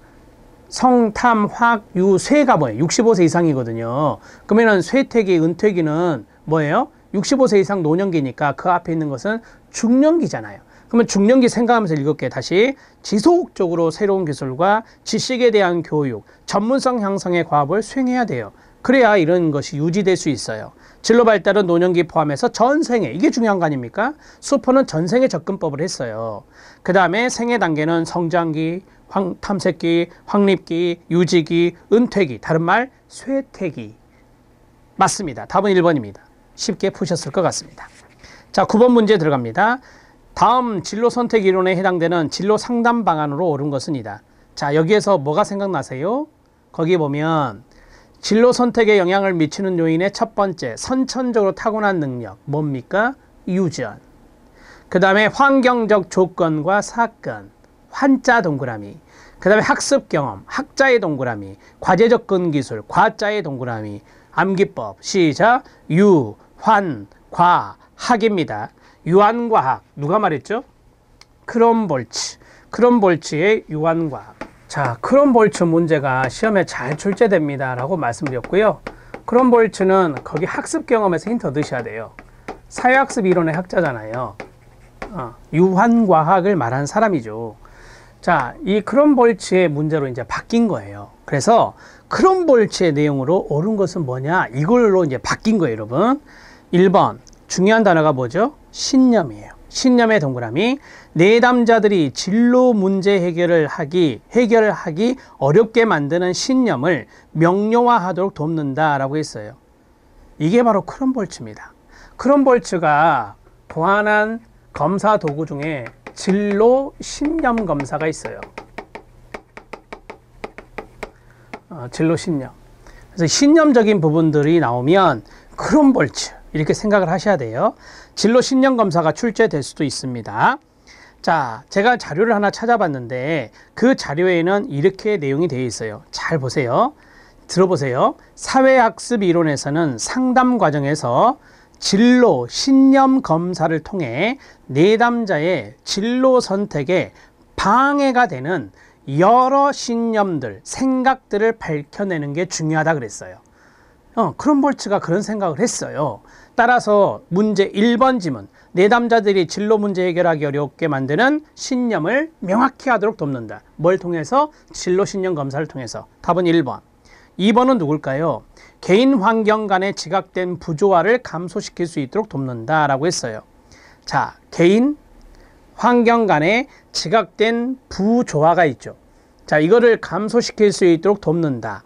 성, 탐, 화 유, 쇠가 뭐예요? 65세 이상이거든요. 그러면 쇠퇴기, 은퇴기는 뭐예요? 65세 이상 노년기니까 그 앞에 있는 것은 중년기잖아요. 그러면 중년기 생각하면서 읽을게 요 다시 지속적으로 새로운 기술과 지식에 대한 교육, 전문성 향상의 과업을 수행해야 돼요. 그래야 이런 것이 유지될 수 있어요. 진로 발달은 노년기 포함해서 전생에 이게 중요한 거 아닙니까? 수포는 전생에 접근법을 했어요. 그 다음에 생애 단계는 성장기, 황, 탐색기, 확립기, 유지기, 은퇴기, 다른 말 쇠퇴기. 맞습니다. 답은 1번입니다. 쉽게 푸셨을 것 같습니다. 자, 9번 문제 들어갑니다. 다음 진로 선택 이론에 해당되는 진로 상담 방안으로 오른 것입니다. 자, 여기에서 뭐가 생각나세요? 거기 보면 진로 선택에 영향을 미치는 요인의 첫 번째, 선천적으로 타고난 능력, 뭡니까? 유전. 그 다음에 환경적 조건과 사건, 환자 동그라미. 그 다음에 학습 경험, 학자의 동그라미, 과제 접근 기술, 과자의 동그라미, 암기법, 시작, 유, 환, 과, 학입니다. 유한과학 누가 말했죠? 크롬볼츠 크롬볼츠의 유한과학 자 크롬볼츠 문제가 시험에 잘 출제됩니다 라고 말씀드렸고요 크롬볼츠는 거기 학습 경험에서 힌트 넣으셔야 돼요 사회학습 이론의 학자잖아요 어, 유한과학을 말한 사람이죠 자, 이 크롬볼츠의 문제로 이제 바뀐 거예요. 그래서 크롬볼츠의 내용으로 옳은 것은 뭐냐? 이걸로 이제 바뀐 거예요, 여러분. 1번. 중요한 단어가 뭐죠? 신념이에요. 신념의 동그라미. 내담자들이 진로 문제 해결을 하기, 해결을 하기 어렵게 만드는 신념을 명료화하도록 돕는다라고 했어요. 이게 바로 크롬볼츠입니다. 크롬볼츠가 보완한 검사 도구 중에 진로 신념 검사가 있어요. 어, 진로 신념. 그래서 신념적인 부분들이 나오면 크롬볼츠 이렇게 생각을 하셔야 돼요. 진로 신념 검사가 출제될 수도 있습니다. 자, 제가 자료를 하나 찾아봤는데 그 자료에는 이렇게 내용이 되어 있어요. 잘 보세요. 들어보세요. 사회학습 이론에서는 상담 과정에서 진로 신념 검사를 통해 내담자의 진로 선택에 방해가 되는 여러 신념들, 생각들을 밝혀내는 게 중요하다 그랬어요. 어, 크롬볼츠가 그런 생각을 했어요. 따라서 문제 1번 지문, 내담자들이 진로 문제 해결하기 어렵게 만드는 신념을 명확히 하도록 돕는다. 뭘 통해서? 진로 신념 검사를 통해서. 답은 1번. 2번은 누굴까요? 개인 환경 간에 지각된 부조화를 감소시킬 수 있도록 돕는다라고 했어요. 자, 개인 환경 간에 지각된 부조화가 있죠. 자, 이거를 감소시킬 수 있도록 돕는다.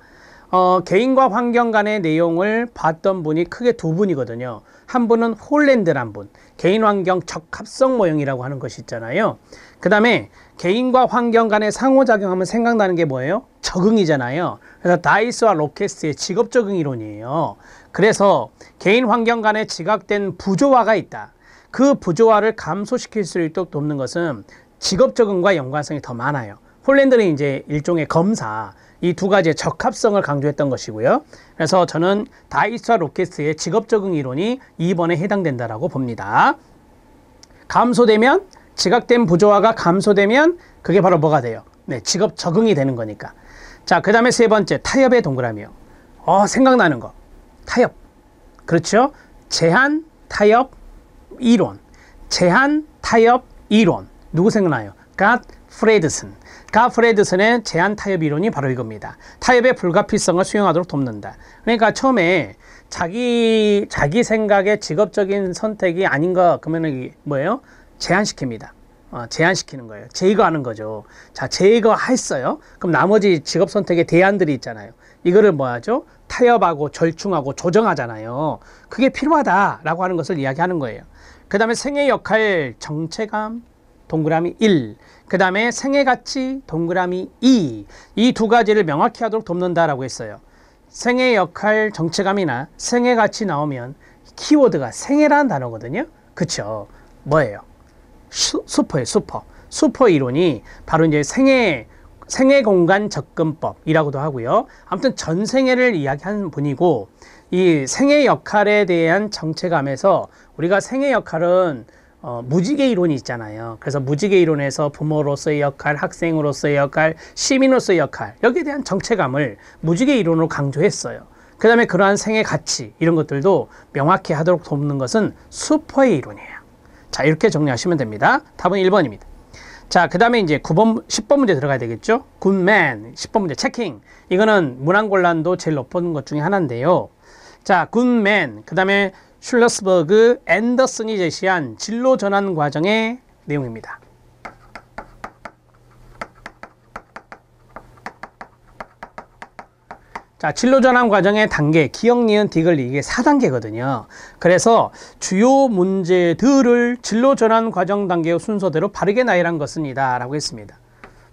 어, 개인과 환경 간의 내용을 봤던 분이 크게 두 분이거든요. 한 분은 홀랜드란 분, 개인 환경 적합성 모형이라고 하는 것이 있잖아요. 그 다음에 개인과 환경 간의 상호작용하면 생각나는 게 뭐예요? 적응이잖아요. 그래서 다이스와 로케스의 직업 적응 이론이에요. 그래서 개인 환경 간에 지각된 부조화가 있다. 그 부조화를 감소시킬 수 있도록 돕는 것은 직업 적응과 연관성이 더 많아요. 홀랜드는 이제 일종의 검사, 이두 가지의 적합성을 강조했던 것이고요. 그래서 저는 다이스와 로켓스의 직업 적응 이론이 2번에 해당된다라고 봅니다. 감소되면 지각된 부조화가 감소되면 그게 바로 뭐가 돼요? 네, 직업 적응이 되는 거니까. 자, 그 다음에 세 번째 타협의 동그라미요. 어, 생각나는 거. 타협. 그렇죠? 제한 타협 이론. 제한 타협 이론. 누구 생각나요? 갓 프레드슨. 가 프레드슨의 제한 타협 이론이 바로 이겁니다. 타협의 불가피성을 수용하도록 돕는다. 그러니까 처음에 자기 자기 생각의 직업적인 선택이 아닌 가 그러면 뭐예요? 제한시킵니다. 어, 제한시키는 거예요. 제거하는 거죠. 자, 제거했어요. 그럼 나머지 직업 선택의 대안들이 있잖아요. 이거를 뭐 하죠? 타협하고 절충하고 조정하잖아요. 그게 필요하다라고 하는 것을 이야기하는 거예요. 그 다음에 생애 역할 정체감 동그라미 1. 그 다음에 생애 가치 동그라미 2. 이 두 가지를 명확히 하도록 돕는다라고 했어요. 생애 역할 정체감이나 생애 가치 나오면 키워드가 생애라는 단어거든요. 그쵸? 뭐예요? 슈, 슈퍼예요, 슈퍼. 슈퍼 이론이 바로 이제 생애 생애 공간 접근법이라고도 하고요. 아무튼 전 생애를 이야기하는 분이고 이 생애 역할에 대한 정체감에서 우리가 생애 역할은 어, 무지개 이론이 있잖아요. 그래서 무지개 이론에서 부모로서의 역할, 학생으로서의 역할, 시민으로서의 역할 여기에 대한 정체감을 무지개 이론으로 강조했어요. 그 다음에 그러한 생애 가치 이런 것들도 명확히 하도록 돕는 것은 수퍼의 이론이에요. 자 이렇게 정리하시면 됩니다. 답은 1번입니다. 자, 그 다음에 이제 9번, 10번 문제 들어가야 되겠죠? 굿맨, 10번 문제 체킹. 이거는 문항 곤란도 제일 높은 것 중에 하나인데요. 자, 굿맨, 그 다음에 슐러스버그 앤더슨이 제시한 진로 전환 과정의 내용입니다. 자, 진로 전환 과정의 단계, 기억, 니은, 디귿 이게 4단계거든요. 그래서 주요 문제들을 진로 전환 과정 단계의 순서대로 바르게 나열한 것입니다. 라고 했습니다.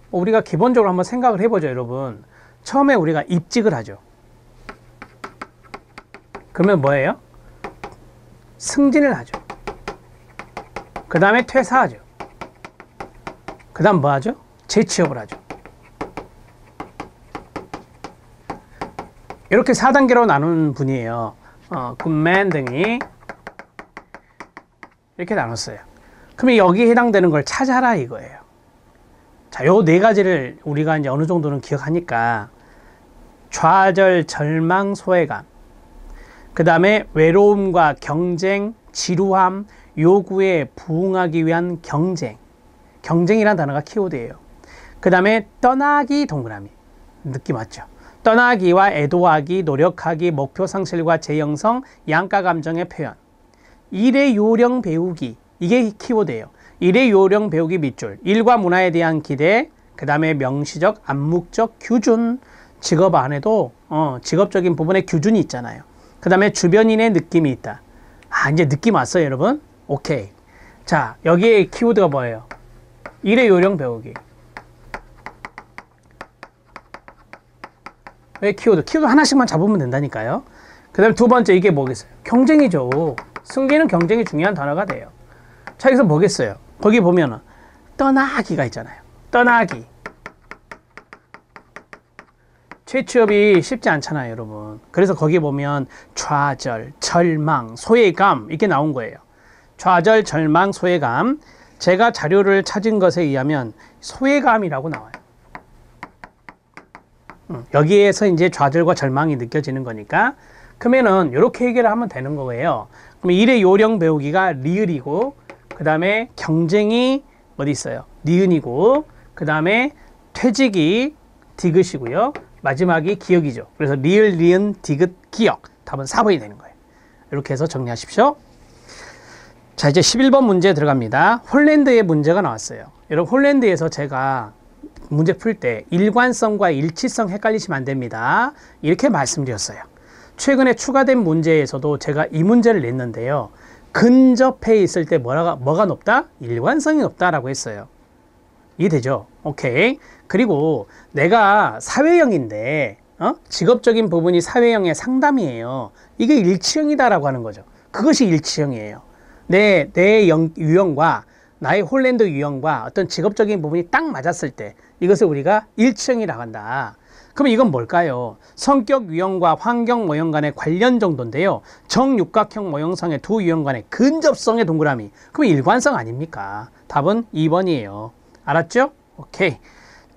뭐 우리가 기본적으로 한번 생각을 해보죠, 여러분. 처음에 우리가 입직을 하죠. 그러면 뭐예요? 승진을 하죠. 그 다음에 퇴사하죠. 그 다음 뭐 하죠? 재취업을 하죠. 이렇게 4단계로 나눈 분이에요. 어, 굿맨 등이 이렇게 나눴어요. 그러 여기에 해당되는 걸 찾아라 이거예요. 자, 요 네 가지를 우리가 이제 어느 정도는 기억하니까 좌절, 절망, 소외감. 그 다음에 외로움과 경쟁, 지루함, 요구에 부응하기 위한 경쟁. 경쟁이란 단어가 키워드예요. 그 다음에 떠나기 동그라미. 느낌 맞죠? 떠나기와 애도하기, 노력하기, 목표 상실과 재형성, 양가 감정의 표현. 일의 요령 배우기. 이게 키워드예요. 일의 요령 배우기 밑줄. 일과 문화에 대한 기대. 그 다음에 명시적, 암묵적, 규준. 직업 안에도 어, 직업적인 부분에 규준이 있잖아요. 그 다음에 주변인의 느낌이 있다. 아, 이제 느낌 왔어요, 여러분. 오케이. 자, 여기에 키워드가 뭐예요? 일의 요령 배우기. 왜 키워드? 키워드 하나씩만 잡으면 된다니까요. 그 다음에 두 번째 이게 뭐겠어요? 경쟁이죠. 승기는 경쟁이 중요한 단어가 돼요. 자, 여기서 뭐겠어요? 거기 보면은 떠나기가 있잖아요. 떠나기. 최취업이 쉽지 않잖아요, 여러분. 그래서 거기 보면 좌절, 절망, 소외감 이렇게 나온 거예요. 좌절, 절망, 소외감. 제가 자료를 찾은 것에 의하면 소외감이라고 나와요. 음, 여기에서 이제 좌절과 절망이 느껴지는 거니까 그러면은 이렇게 얘기를 하면 되는 거예요. 그럼 일의 요령 배우기가 리을이고 그 다음에 경쟁이 어디 있어요? 니은이고 그 다음에 퇴직이 디귿이고요. 마지막이 기억이죠. 그래서 리을, 리은, 디귿, 기억. 답은 4번이 되는 거예요. 이렇게 해서 정리하십시오. 자, 이제 11번 문제 들어갑니다. 홀랜드의 문제가 나왔어요. 여러분, 홀랜드에서 제가 문제 풀 때 일관성과 일치성 헷갈리시면 안 됩니다. 이렇게 말씀드렸어요. 최근에 추가된 문제에서도 제가 이 문제를 냈는데요. 근접해 있을 때 뭐가, 뭐가 높다? 일관성이 높다라고 했어요. 이해되죠? 오케이. 그리고 내가 사회형인데 어? 직업적인 부분이 사회형의 상담이에요. 이게 일치형이다라고 하는 거죠. 그것이 일치형이에요. 내, 내 영, 유형과 나의 홀랜드 유형과 어떤 직업적인 부분이 딱 맞았을 때 이것을 우리가 일치형이라고 한다. 그럼 이건 뭘까요? 성격 유형과 환경 모형 간의 관련 정도인데요. 정육각형 모형상의두 유형 간의 근접성의 동그라미. 그럼 일관성 아닙니까? 답은 2번이에요. 알았죠? 오케이.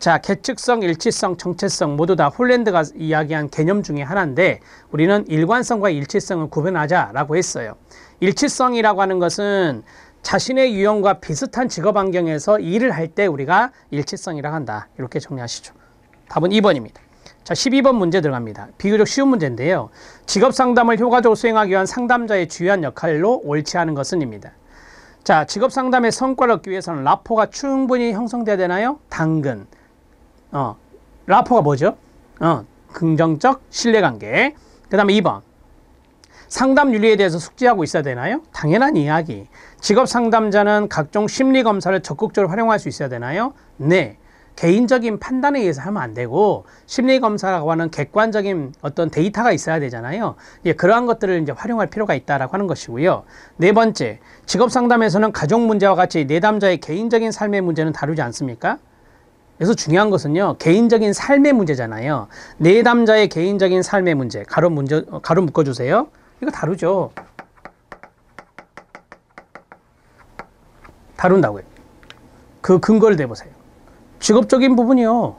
자, 계측성, 일치성, 정체성 모두 다 홀랜드가 이야기한 개념 중에 하나인데 우리는 일관성과 일치성을 구분하자라고 했어요. 일치성이라고 하는 것은 자신의 유형과 비슷한 직업 환경에서 일을 할 때 우리가 일치성이라고 한다. 이렇게 정리하시죠. 답은 2번입니다. 자, 12번 문제 들어갑니다. 비교적 쉬운 문제인데요. 직업 상담을 효과적으로 수행하기 위한 상담자의 주요한 역할로 옳지 않은 것은입니다. 자, 직업 상담의 성과를 얻기 위해서는 라포가 충분히 형성돼야 되나요? 당근. 어, 라포가 뭐죠? 어, 긍정적 신뢰관계. 그 다음에 2번. 상담 윤리에 대해서 숙지하고 있어야 되나요? 당연한 이야기. 직업 상담자는 각종 심리 검사를 적극적으로 활용할 수 있어야 되나요? 네. 개인적인 판단에 의해서 하면 안 되고 심리 검사라고 하는 객관적인 어떤 데이터가 있어야 되잖아요. 예, 그러한 것들을 이제 활용할 필요가 있다라고 하는 것이고요. 네 번째, 직업 상담에서는 가족 문제와 같이 내담자의 개인적인 삶의 문제는 다루지 않습니까? 그래서 중요한 것은요 개인적인 삶의 문제잖아요 내담자의 개인적인 삶의 문제 가로 문제 어, 가로 묶어주세요 이거 다루죠 다룬다고요 그 근거를 대보세요 직업적인 부분이요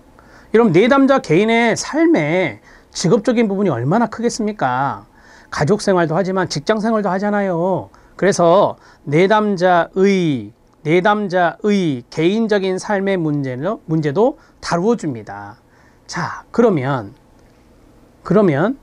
여러 내담자 개인의 삶에 직업적인 부분이 얼마나 크겠습니까 가족 생활도 하지만 직장 생활도 하잖아요 그래서 내담자의 내담자의 개인적인 삶의 문제로, 문제도 다루어줍니다. 자, 그러면, 그러면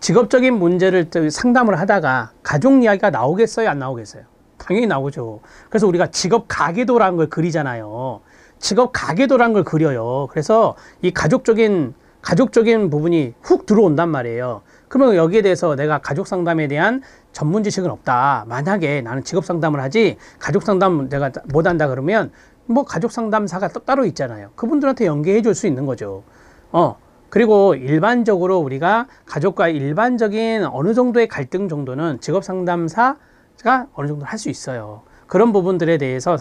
직업적인 문제를 상담을 하다가 가족 이야기가 나오겠어요? 안 나오겠어요? 당연히 나오죠. 그래서 우리가 직업 가계도라는 걸 그리잖아요. 직업 가계도라는 걸 그려요. 그래서 이 가족적인, 가족적인 부분이 훅 들어온단 말이에요. 그러면 여기에 대해서 내가 가족 상담에 대한 전문 지식은 없다. 만약에 나는 직업 상담을 하지 가족 상담 내가 못 한다 그러면 뭐 가족 상담사가 또 따로 있잖아요. 그분들한테 연계해 줄 수 있는 거죠. 어. 그리고 일반적으로 우리가 가족과 일반적인 어느 정도의 갈등 정도는 직업 상담사가 어느 정도 할 수 있어요. 그런 부분들에 대해서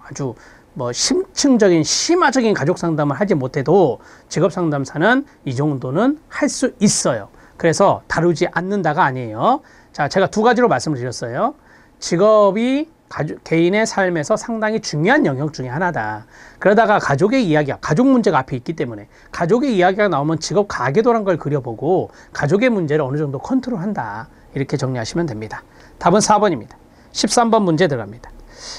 아주 뭐 심층적인 심화적인 가족 상담을 하지 못해도 직업 상담사는 이 정도는 할 수 있어요. 그래서 다루지 않는다가 아니에요. 자, 제가 두 가지로 말씀을 드렸어요. 직업이 가족, 개인의 삶에서 상당히 중요한 영역 중에 하나다. 그러다가 가족의 이야기가, 가족 문제가 앞에 있기 때문에 가족의 이야기가 나오면 직업 가계도란 걸 그려보고 가족의 문제를 어느 정도 컨트롤 한다. 이렇게 정리하시면 됩니다. 답은 4번입니다. 13번 문제 들어갑니다.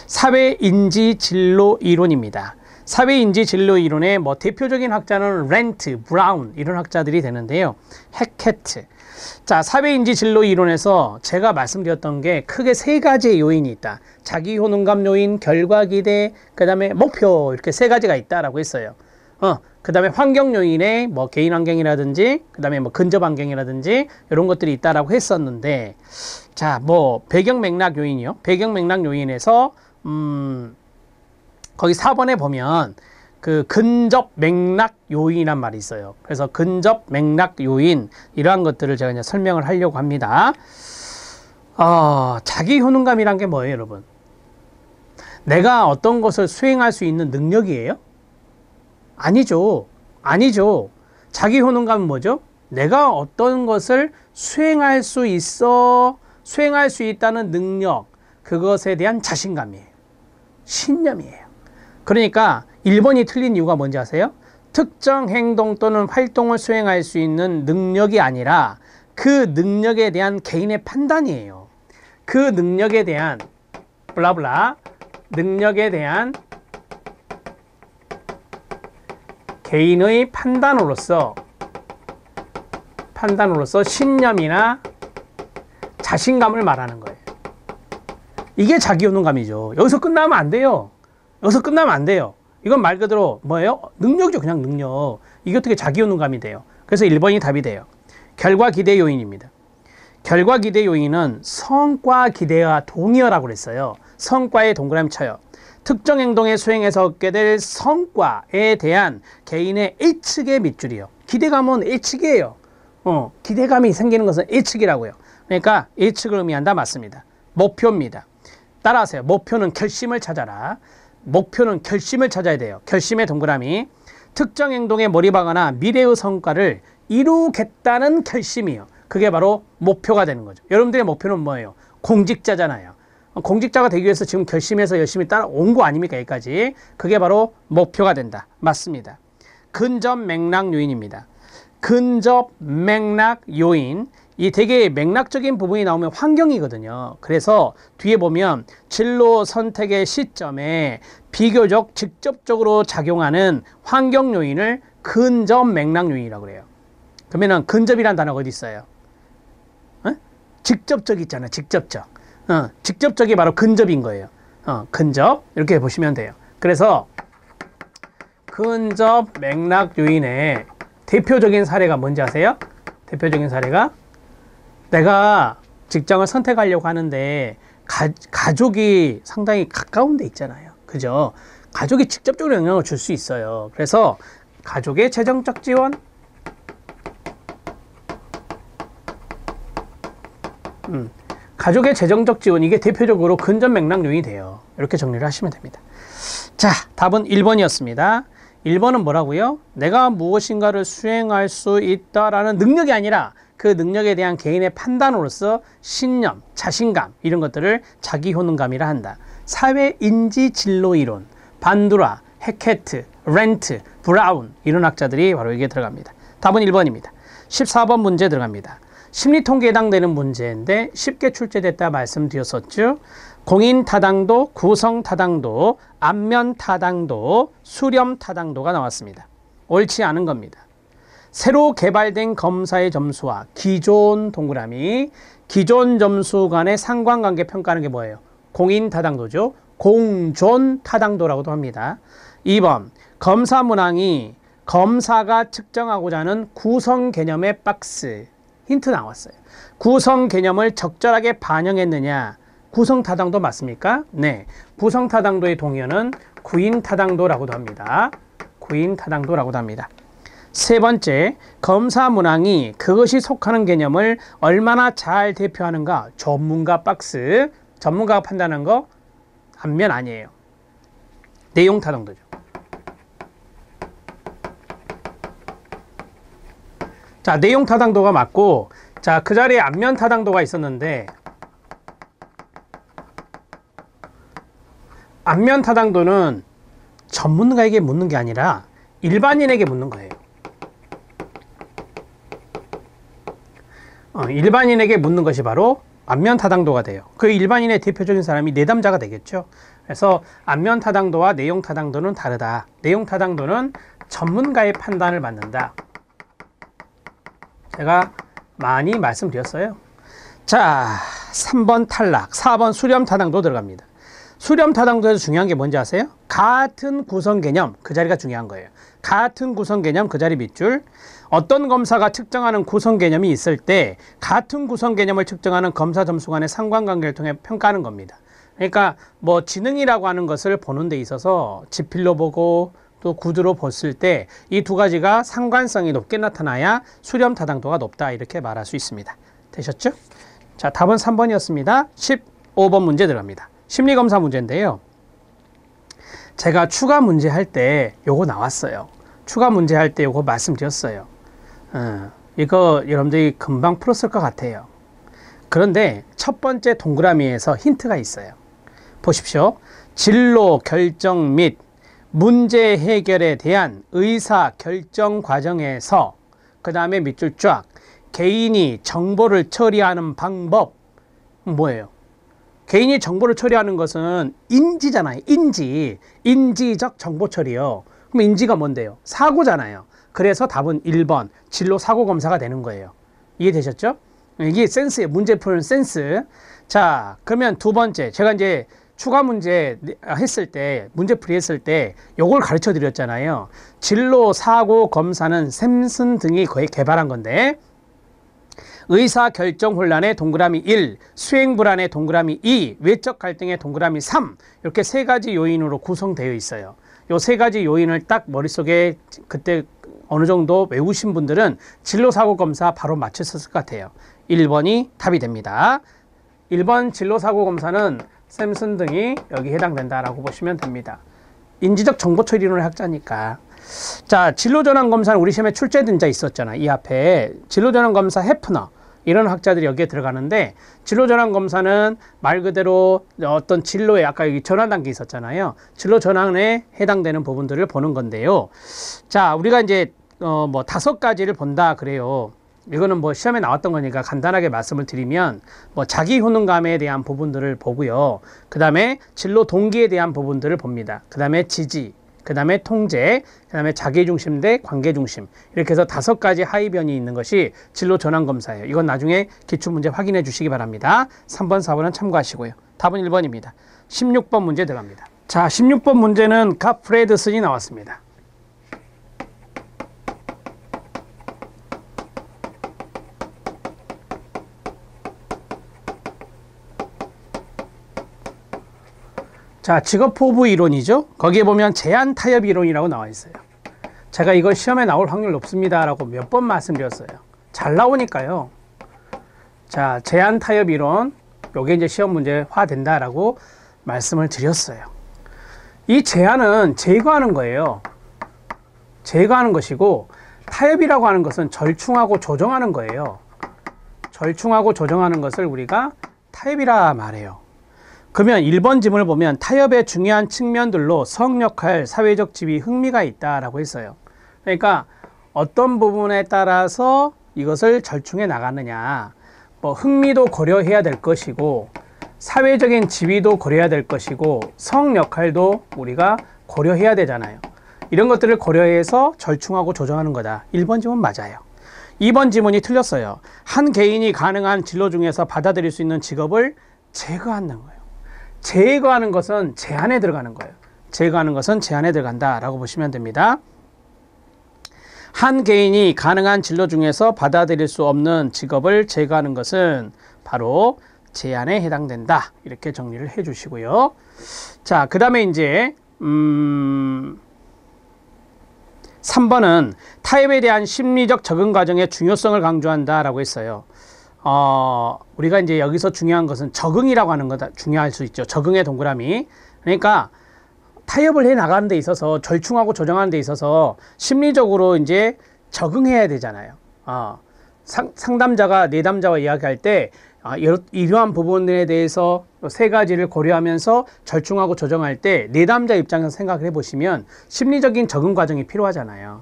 사회인지 진로 이론입니다. 사회인지 진로 이론의 뭐 대표적인 학자는 렌트, 브라운 이런 학자들이 되는데요. 해케트. 자, 사회인지 진로 이론에서 제가 말씀드렸던 게 크게 세가지 요인이 있다. 자기 효능감 요인, 결과 기대, 그다음에 목표 이렇게 세 가지가 있다라고 했어요. 어, 그다음에 환경 요인에 뭐 개인 환경이라든지 그다음에 뭐 근접 환경이라든지 이런 것들이 있다라고 했었는데 자, 뭐 배경 맥락 요인이요. 배경 맥락 요인에서 음 거기 4번에 보면 그 근접 맥락 요인이란 말이 있어요. 그래서 근접 맥락 요인 이러한 것들을 제가 이제 설명을 하려고 합니다. 어, 자기 효능감이란 게 뭐예요, 여러분? 내가 어떤 것을 수행할 수 있는 능력이에요? 아니죠. 아니죠. 자기 효능감은 뭐죠? 내가 어떤 것을 수행할 수 있어, 수행할 수 있다는 능력, 그것에 대한 자신감이에요. 신념이에요. 그러니까 1번이 틀린 이유가 뭔지 아세요? 특정 행동 또는 활동을 수행할 수 있는 능력이 아니라 그 능력에 대한 개인의 판단이에요. 그 능력에 대한 블라블라 능력에 대한 개인의 판단으로서 판단으로서 신념이나 자신감을 말하는 거예요. 이게 자기 효능감이죠. 여기서 끝나면 안 돼요. 여기서 끝나면 안 돼요. 이건 말 그대로 뭐예요? 능력이죠. 그냥 능력. 이게 어떻게 자기유능감이 돼요. 그래서 1번이 답이 돼요. 결과 기대 요인입니다. 결과 기대 요인은 성과 기대와 동의어라고 그랬어요. 성과에 동그라미 쳐요. 특정 행동의 수행에서 얻게 될 성과에 대한 개인의 일측의 밑줄이요. 기대감은 일측이에요 어, 기대감이 생기는 것은 일측이라고요 그러니까 일측을 의미한다 맞습니다. 목표입니다. 따라하세요. 목표는 결심을 찾아라. 목표는 결심을 찾아야 돼요. 결심의 동그라미. 특정 행동에 몰입하거나 미래의 성과를 이루겠다는 결심이에요. 그게 바로 목표가 되는 거죠. 여러분들의 목표는 뭐예요? 공직자잖아요. 공직자가 되기 위해서 지금 결심해서 열심히 따라온 거 아닙니까? 여기까지. 그게 바로 목표가 된다. 맞습니다. 근접 맥락 요인입니다. 근접 맥락 요인. 이 되게 맥락적인 부분이 나오면 환경이거든요. 그래서 뒤에 보면 진로 선택의 시점에 비교적 직접적으로 작용하는 환경 요인을 근접 맥락 요인이라고 그래요. 그러면은 근접이란 단어가 어디 있어요? 어? 직접적 있잖아요. 직접적. 어, 직접적이 바로 근접인 거예요. 어, 근접 이렇게 보시면 돼요. 그래서 근접 맥락 요인의 대표적인 사례가 뭔지 아세요? 대표적인 사례가 내가 직장을 선택하려고 하는데 가, 족이 상당히 가까운 데 있잖아요. 그죠? 가족이 직접적으로 영향을 줄 수 있어요. 그래서 가족의 재정적 지원, 음, 가족의 재정적 지원 이게 대표적으로 근접 맥락 요인이 돼요. 이렇게 정리를 하시면 됩니다. 자, 답은 1번이었습니다. 1번은 뭐라고요? 내가 무엇인가를 수행할 수 있다라는 능력이 아니라 그 능력에 대한 개인의 판단으로서 신념, 자신감 이런 것들을 자기 효능감이라 한다. 사회 인지 진로 이론, 반두라, 헤케트, 렌트, 브라운 이런 학자들이 바로 여기에 들어갑니다. 답은 1번입니다. 14번 문제 들어갑니다. 심리 통계에 해당되는 문제인데 쉽게 출제됐다 말씀드렸었죠. 공인 타당도, 구성 타당도, 안면 타당도, 수렴 타당도가 나왔습니다. 옳지 않은 겁니다. 새로 개발된 검사의 점수와 기존 동그라미, 기존 점수 간의 상관관계 평가하는 게 뭐예요? 공인 타당도죠. 공존 타당도라고도 합니다. 2번 검사 문항이 검사가 측정하고자 하는 구성 개념의 박스 힌트 나왔어요. 구성 개념을 적절하게 반영했느냐? 구성 타당도 맞습니까? 네. 구성 타당도의 동의어는 구인 타당도라고도 합니다. 구인 타당도라고도 합니다. 세 번째, 검사 문항이 그것이 속하는 개념을 얼마나 잘 대표하는가 전문가 박스, 전문가가 판단한 거 안면 아니에요. 내용 타동도죠. 자, 내용 타당도가 맞고 자, 그 자리에 안면 타당도가 있었는데 안면 타당도는 전문가에게 묻는 게 아니라 일반인에게 묻는 거예요. 어, 일반인에게 묻는 것이 바로 안면 타당도가 돼요. 그 일반인의 대표적인 사람이 내담자가 되겠죠. 그래서 안면 타당도와 내용 타당도는 다르다. 내용 타당도는 전문가의 판단을 받는다. 제가 많이 말씀드렸어요. 자, 3번 탈락, 4번 수렴 타당도 들어갑니다. 수렴 타당도에서 중요한 게 뭔지 아세요? 같은 구성 개념, 그 자리가 중요한 거예요. 같은 구성 개념, 그 자리 밑줄. 어떤 검사가 측정하는 구성 개념이 있을 때 같은 구성 개념을 측정하는 검사 점수 간의 상관관계를 통해 평가하는 겁니다. 그러니까 뭐 지능이라고 하는 것을 보는 데 있어서 지필로 보고 또 구두로 봤을 때 이 두 가지가 상관성이 높게 나타나야 수렴 타당도가 높다 이렇게 말할 수 있습니다. 되셨죠? 자 답은 3번이었습니다. 15번 문제 들어갑니다. 심리검사 문제인데요. 제가 추가 문제 할 때 요거 나왔어요. 추가 문제 할 때 요거 말씀드렸어요. 예. 이거 여러분들이 금방 풀었을 것 같아요. 그런데 첫 번째 동그라미에서 힌트가 있어요. 보십시오. 진로 결정 및 문제 해결에 대한 의사 결정 과정에서 그 다음에 밑줄 쫙 개인이 정보를 처리하는 방법 뭐예요? 개인이 정보를 처리하는 것은 인지잖아요. 인지. 인지적 정보 처리요. 그럼 인지가 뭔데요? 사고잖아요. 그래서 답은 1번 진로 사고 검사가 되는 거예요. 이해되셨죠? 이게 센스예요. 문제 푸는 센스. 자, 그러면 두 번째. 제가 이제 추가 문제 했을 때, 문제 풀이 했을 때, 요걸 가르쳐 드렸잖아요. 진로, 사고, 검사는 샘슨 등이 거의 개발한 건데, 의사 결정 혼란의 동그라미 1, 수행 불안의 동그라미 2, 외적 갈등의 동그라미 3, 이렇게 세 가지 요인으로 구성되어 있어요. 요 세 가지 요인을 딱 머릿속에 그때 어느 정도 외우신 분들은 진로사고검사 바로 맞췄을 것 같아요. 1번이 답이 됩니다. 1번 진로사고검사는 샘슨 등이 여기 해당된다라고 보시면 됩니다. 인지적 정보 처리론의 학자니까. 자, 진로전환 검사는 우리 시험에 출제된 자 있었잖아. 이 앞에 진로전환 검사 해프너. 이런 학자들이 여기에 들어가는데 진로 전환 검사는 말 그대로 어떤 진로에 아까 여기 전환 단계 있었잖아요. 진로 전환에 해당되는 부분들을 보는 건데요. 자, 우리가 이제 어뭐 다섯 가지를 본다 그래요. 이거는 뭐 시험에 나왔던 거니까 간단하게 말씀을 드리면 뭐 자기 효능감에 대한 부분들을 보고요. 그 다음에 진로 동기에 대한 부분들을 봅니다. 그 다음에 지지, 그 다음에 통제, 그 다음에 자기중심 대 관계중심 이렇게 해서 다섯 가지 하위변이 있는 것이 진로 전환 검사예요. 이건 나중에 기출문제 확인해 주시기 바랍니다. 3번, 4번은 참고하시고요. 답은 1번입니다. 16번 문제 들어갑니다. 자, 16번 문제는 가 프레드슨이 나왔습니다. 자, 직업 포부 이론이죠. 거기에 보면 제한 타협 이론이라고 나와 있어요. 제가 이거 시험에 나올 확률 높습니다라고 몇 번 말씀드렸어요. 잘 나오니까요. 자, 제한 타협 이론. 요게 이제 시험 문제화 된다라고 말씀을 드렸어요. 이 제한은 제거하는 거예요. 제거하는 것이고 타협이라고 하는 것은 절충하고 조정하는 거예요. 절충하고 조정하는 것을 우리가 타협이라 말해요. 그러면 1번 지문을 보면 타협의 중요한 측면들로 성역할 사회적 지위 흥미가 있다라고 했어요. 그러니까 어떤 부분에 따라서 이것을 절충해 나가느냐. 뭐 흥미도 고려해야 될 것이고 사회적인 지위도 고려해야 될 것이고 성 역할도 우리가 고려해야 되잖아요. 이런 것들을 고려해서 절충하고 조정하는 거다. 1번 지문 맞아요. 2번 지문이 틀렸어요. 한 개인이 가능한 진로 중에서 받아들일 수 있는 직업을 제거하는 거예요. 제거하는 것은 제한에 들어가는 거예요. 제거하는 것은 제한에 들어간다라고 보시면 됩니다. 한 개인이 가능한 진로 중에서 받아들일 수 없는 직업을 제거하는 것은 바로 제한에 해당된다. 이렇게 정리를 해 주시고요. 자, 그 다음에 이제, 음, 3번은 타협에 대한 심리적 적응 과정의 중요성을 강조한다라고 했어요. 어, 우리가 이제 여기서 중요한 것은 적응이라고 하는 거다 중요할 수 있죠. 적응의 동그라미. 그러니까 타협을 해 나가는 데 있어서 절충하고 조정하는 데 있어서 심리적으로 이제 적응해야 되잖아요. 어, 상, 상담자가 내담자와 이야기할 때 아, 여러, 이러한 부분에 들 대해서 세 가지를 고려하면서 절충하고 조정할 때 내담자 입장에서 생각을 해보시면 심리적인 적응 과정이 필요하잖아요.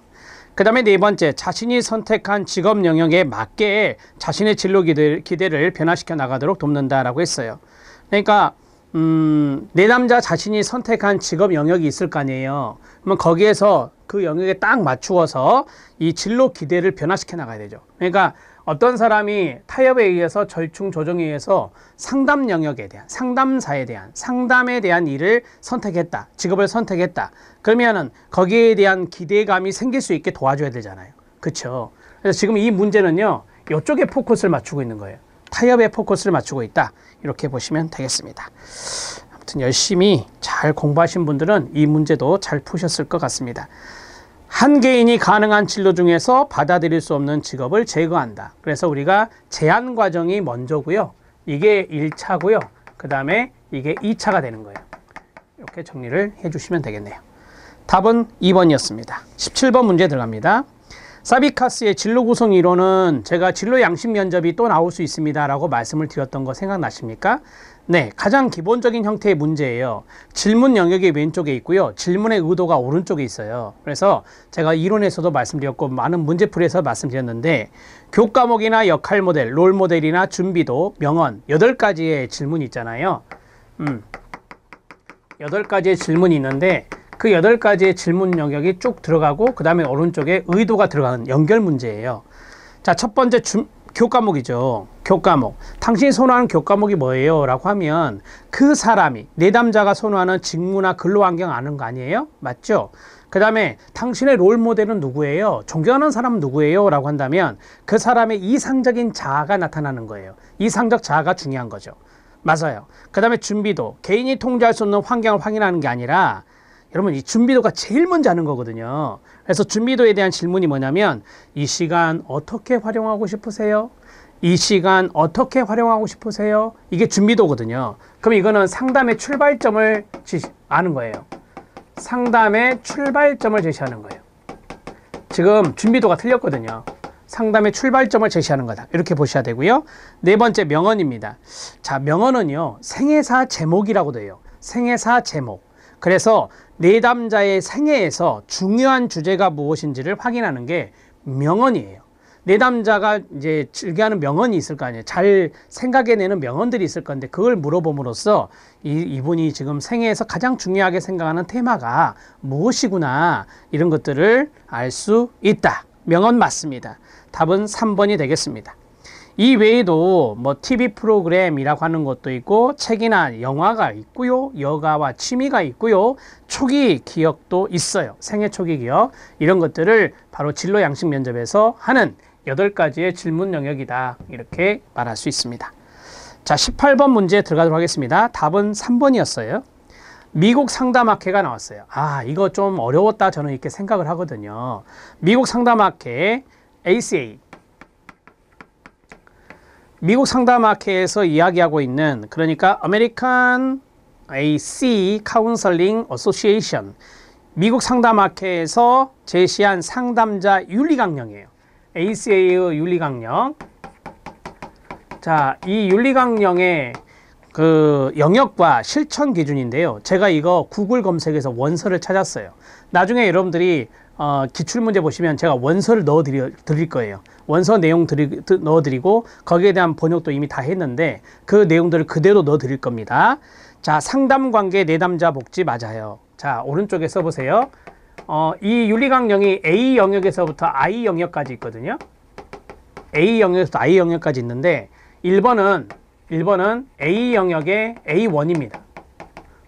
그 다음에 네 번째, 자신이 선택한 직업 영역에 맞게 자신의 진로 기대, 를 변화시켜 나가도록 돕는다라고 했어요. 그러니까 음, 내남자 자신이 선택한 직업 영역이 있을 거 아니에요. 그러면 거기에서 그 영역에 딱 맞추어서 이 진로 기대를 변화시켜 나가야 되죠. 그러니까 어떤 사람이 타협에 의해서 절충 조정에 의해서 상담 영역에 대한 상담사에 대한 상담에 대한 일을 선택했다 직업을 선택했다 그러면은 거기에 대한 기대감이 생길 수 있게 도와줘야 되잖아요 그렇죠 그래서 지금 이 문제는요 이쪽에 포커스를 맞추고 있는 거예요 타협에 포커스를 맞추고 있다 이렇게 보시면 되겠습니다 아무튼 열심히 잘 공부하신 분들은 이 문제도 잘 푸셨을 것 같습니다 한 개인이 가능한 진로 중에서 받아들일 수 없는 직업을 제거한다. 그래서 우리가 제한 과정이 먼저고요. 이게 1차고요. 그 다음에 이게 2차가 되는 거예요. 이렇게 정리를 해주시면 되겠네요. 답은 2번이었습니다. 17번 문제 들어갑니다. 사비카스의 진로 구성 이론은 제가 진로 양심 면접이 또 나올 수 있습니다라고 말씀을 드렸던 거 생각나십니까? 네, 가장 기본적인 형태의 문제예요. 질문 영역이 왼쪽에 있고요. 질문의 의도가 오른쪽에 있어요. 그래서 제가 이론에서도 말씀드렸고 많은 문제풀에서 말씀드렸는데 교과목이나 역할 모델, 롤 모델이나 준비도, 명언 여덟 가지의 질문이 있잖아요. 음. 여덟 가지의 질문이 있는데 그 여덟 가지의 질문 영역이 쭉 들어가고 그 다음에 오른쪽에 의도가 들어가는 연결 문제예요. 자, 첫 번째 주, 교과목이죠. 교과목. 당신이 선호하는 교과목이 뭐예요? 라고 하면 그 사람이, 내담자가 네 선호하는 직무나 근로환경 아는 거 아니에요? 맞죠? 그 다음에 당신의 롤 모델은 누구예요? 존경하는 사람은 누구예요? 라고 한다면 그 사람의 이상적인 자아가 나타나는 거예요. 이상적 자아가 중요한 거죠. 맞아요. 그 다음에 준비도. 개인이 통제할 수 없는 환경을 확인하는 게 아니라 여러분 이 준비도가 제일 먼저 하는 거거든요. 그래서 준비도에 대한 질문이 뭐냐면 이 시간 어떻게 활용하고 싶으세요? 이 시간 어떻게 활용하고 싶으세요? 이게 준비도거든요. 그럼 이거는 상담의 출발점을 지시, 아는 거예요. 상담의 출발점을 제시하는 거예요. 지금 준비도가 틀렸거든요. 상담의 출발점을 제시하는 거다. 이렇게 보셔야 되고요. 네 번째 명언입니다. 자, 명언은요. 생애사 제목이라고 돼요. 생애사 제목. 그래서 내담자의 생애에서 중요한 주제가 무엇인지를 확인하는 게 명언이에요. 내담자가 이제 즐겨하는 명언이 있을 거 아니에요. 잘 생각해내는 명언들이 있을 건데 그걸 물어봄으로써 이, 이분이 지금 생애에서 가장 중요하게 생각하는 테마가 무엇이구나 이런 것들을 알 수 있다. 명언 맞습니다. 답은 3번이 되겠습니다. 이 외에도 뭐 TV 프로그램이라고 하는 것도 있고 책이나 영화가 있고요. 여가와 취미가 있고요. 초기 기억도 있어요. 생애 초기 기억. 이런 것들을 바로 진로 양식 면접에서 하는 여덟 가지의 질문 영역이다. 이렇게 말할 수 있습니다. 자, 18번 문제 들어가도록 하겠습니다. 답은 3번이었어요. 미국 상담학회가 나왔어요. 아, 이거 좀 어려웠다. 저는 이렇게 생각을 하거든요. 미국 상담학회 ACA 미국 상담마켓에서 이야기하고 있는 그러니까 아메리칸 i c a n AC Counseling 미국 상담마켓에서 제시한 상담자 윤리강령이에요. ACA의 윤리강령. 자, 이 윤리강령의 그 영역과 실천 기준인데요. 제가 이거 구글 검색에서 원서를 찾았어요. 나중에 여러분들이 어, 기출문제 보시면 제가 원서를 넣어 드릴 드릴 거예요. 원서 내용 드리, 넣어 드리고 거기에 대한 번역도 이미 다 했는데 그 내용들을 그대로 넣어 드릴 겁니다. 자, 상담 관계 내담자 복지 맞아요. 자, 오른쪽에 써 보세요. 어, 이 윤리강령이 A 영역에서부터 I 영역까지 있거든요. A 영역에서 I 영역까지 있는데 1번은 1번은 A 영역의 A1입니다.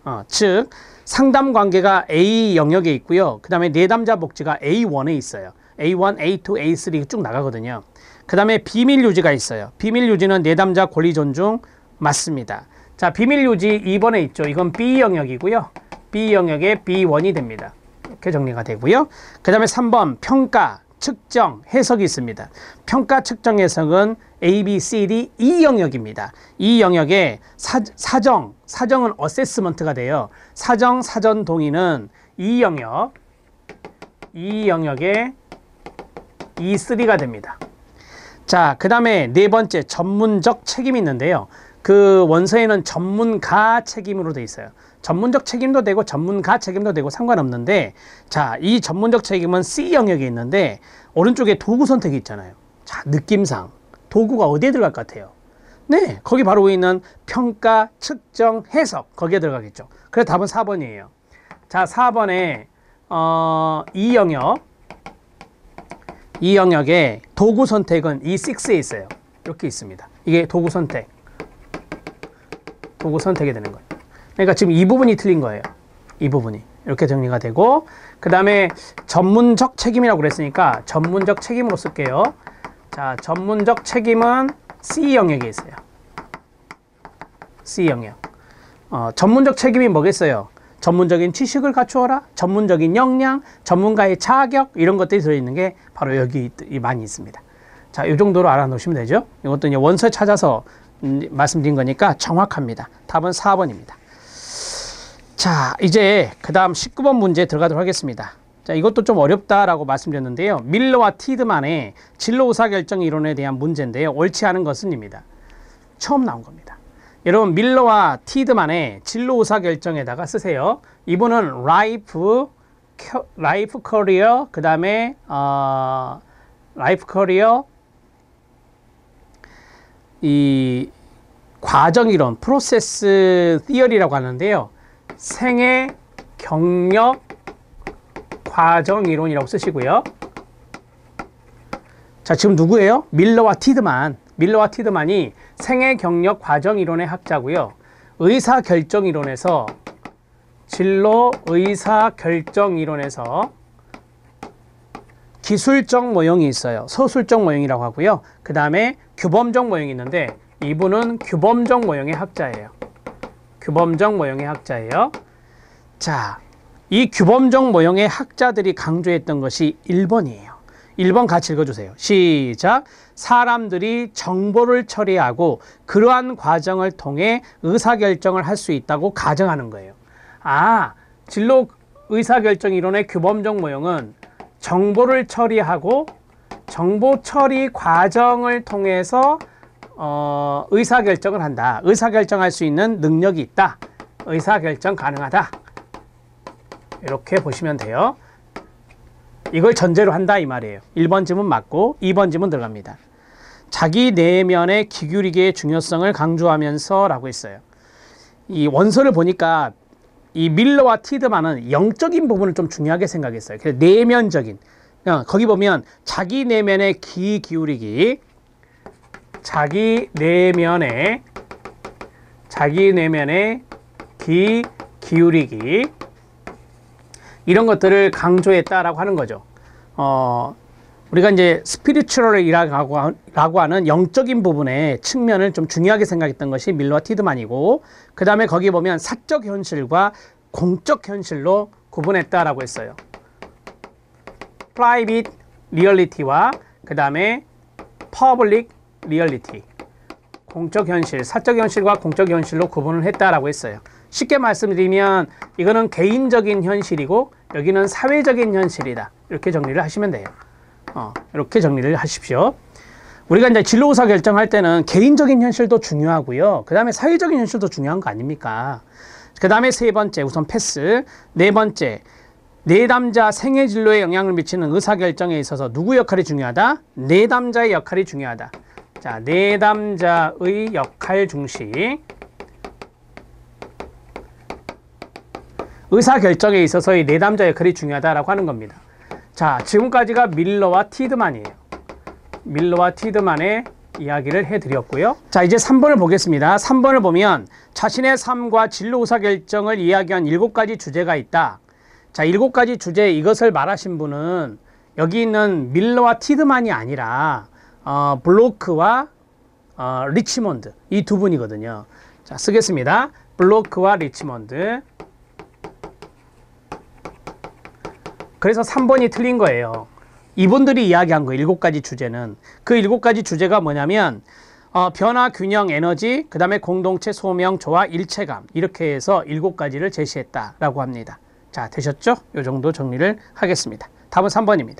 어, 즉 상담 관계가 A 영역에 있고요. 그 다음에 내담자 복지가 A1에 있어요. A1, A2, A3 쭉 나가거든요. 그 다음에 비밀 유지가 있어요. 비밀 유지는 내담자 권리 존중 맞습니다. 자, 비밀 유지 2번에 있죠. 이건 B 영역이고요. B 영역에 B1이 됩니다. 이렇게 정리가 되고요. 그 다음에 3번 평가, 측정, 해석이 있습니다. 평가, 측정, 해석은 A, B, C, D 이 e 영역입니다. 이 e 영역에 사, 사정, 사정은 어세스먼트가 돼요. 사정, 사전 동의는 이 e 영역, 이 영역에 E3가 됩니다. 자, 그 다음에 네 번째 전문적 책임이 있는데요. 그 원서에는 전문가 책임으로 돼 있어요. 전문적 책임도 되고 전문가 책임도 되고 상관없는데 자, 이 전문적 책임은 C 영역에 있는데 오른쪽에 도구 선택이 있잖아요. 자, 느낌상 도구가 어디에 들어갈 것 같아요? 네, 거기 바로 있는 평가, 측정, 해석 거기에 들어가겠죠. 그래서 답은 4번이에요. 자, 4번에 어, 이 영역 이 영역에 도구 선택은 E6에 있어요. 이렇게 있습니다. 이게 도구 선택. 도구 선택이 되는 거예요. 그러니까 지금 이 부분이 틀린 거예요. 이 부분이. 이렇게 정리가 되고 그 다음에 전문적 책임이라고 그랬으니까 전문적 책임으로 쓸게요. 자, 전문적 책임은 C 영역에 있어요. C 영역. 어, 전문적 책임이 뭐겠어요? 전문적인 지식을 갖추어라, 전문적인 역량, 전문가의 자격 이런 것들이 들어있는 게 바로 여기 많이 있습니다. 자, 이 정도로 알아놓으시면 되죠. 이것도 이제 원서 찾아서 음, 말씀드린 거니까 정확합니다. 답은 4번입니다. 자, 이제 그 다음 19번 문제 들어가도록 하겠습니다. 자, 이것도 좀 어렵다라고 말씀드렸는데요. 밀러와 티드만의 진로 의사결정 이론에 대한 문제인데요. 옳지 않은 것은입니다. 처음 나온 겁니다. 여러분 밀러와 티드만의 진로 의사결정에다가 쓰세요. 이분은 라이프, 라이프 커리어, 그 다음에 어, 라이프 커리어 이 과정 이론, 프로세스 티어리라고 하는데요. 생애 경력 과정이론이라고 쓰시고요. 자, 지금 누구예요? 밀러와 티드만. 밀러와 티드만이 생애 경력 과정이론의 학자고요. 의사결정이론에서 진로 의사결정이론에서 기술적 모형이 있어요. 서술적 모형이라고 하고요. 그 다음에 규범적 모형이 있는데 이분은 규범적 모형의 학자예요. 규범적 모형의 학자예요. 자, 이 규범적 모형의 학자들이 강조했던 것이 1번이에요. 1번 같이 읽어주세요. 시작. 사람들이 정보를 처리하고 그러한 과정을 통해 의사결정을 할 수 있다고 가정하는 거예요. 아, 진로 의사결정 이론의 규범적 모형은 정보를 처리하고 정보 처리 과정을 통해서 어, 의사결정을 한다. 의사결정할 수 있는 능력이 있다. 의사결정 가능하다. 이렇게 보시면 돼요. 이걸 전제로 한다 이 말이에요. 1번 지문 맞고 2번 지문 들어갑니다. 자기 내면의 기규리계의 중요성을 강조하면서 라고 했어요. 이 원서를 보니까 이 밀러와 티드만은 영적인 부분을 좀 중요하게 생각했어요. 그래서 내면적인. 그러니까 거기 보면 자기 내면의 기 기울이기, 자기 내면의 자기 내면의 기 기울이기, 이런 것들을 강조했다라고 하는 거죠. 어, 우리가 이제 스피리추럴이라고 라고 하는 영적인 부분의 측면을 좀 중요하게 생각했던 것이 밀러와 티드만이고 그 다음에 거기 보면 사적 현실과 공적 현실로 구분했다라고 했어요. private reality와 그 다음에 public reality 공적 현실, 사적 현실과 공적 현실로 구분을 했다라고 했어요. 쉽게 말씀드리면 이거는 개인적인 현실이고 여기는 사회적인 현실이다. 이렇게 정리를 하시면 돼요. 어, 이렇게 정리를 하십시오. 우리가 이제 진로 의사 결정할 때는 개인적인 현실도 중요하고요. 그 다음에 사회적인 현실도 중요한 거 아닙니까? 그 다음에 세 번째 우선 패스. 네 번째 내담자 생애 진로에 영향을 미치는 의사 결정에 있어서 누구 역할이 중요하다? 내담자의 역할이 중요하다. 자, 내담자의 역할 중시. 의사결정에 있어서의 내담자 역할이 중요하다라고 하는 겁니다. 자, 지금까지가 밀러와 티드만이에요. 밀러와 티드만의 이야기를 해드렸고요. 자, 이제 3번을 보겠습니다. 3번을 보면 자신의 삶과 진로 의사결정을 이야기한 7가지 주제가 있다. 자, 7가지 주제 이것을 말하신 분은 여기 있는 밀러와 티드만이 아니라 어, 블로크와 어, 리치몬드 이 두 분이거든요. 자, 쓰겠습니다. 블로크와 리치몬드 그래서 3번이 틀린 거예요. 이분들이 이야기한 거 일곱 가지 주제는 그 일곱 가지 주제가 뭐냐면 어, 변화, 균형, 에너지, 그 다음에 공동체, 소명, 조화, 일체감 이렇게 해서 일곱 가지를 제시했다라고 합니다. 자 되셨죠? 요 정도 정리를 하겠습니다. 답은 3번입니다.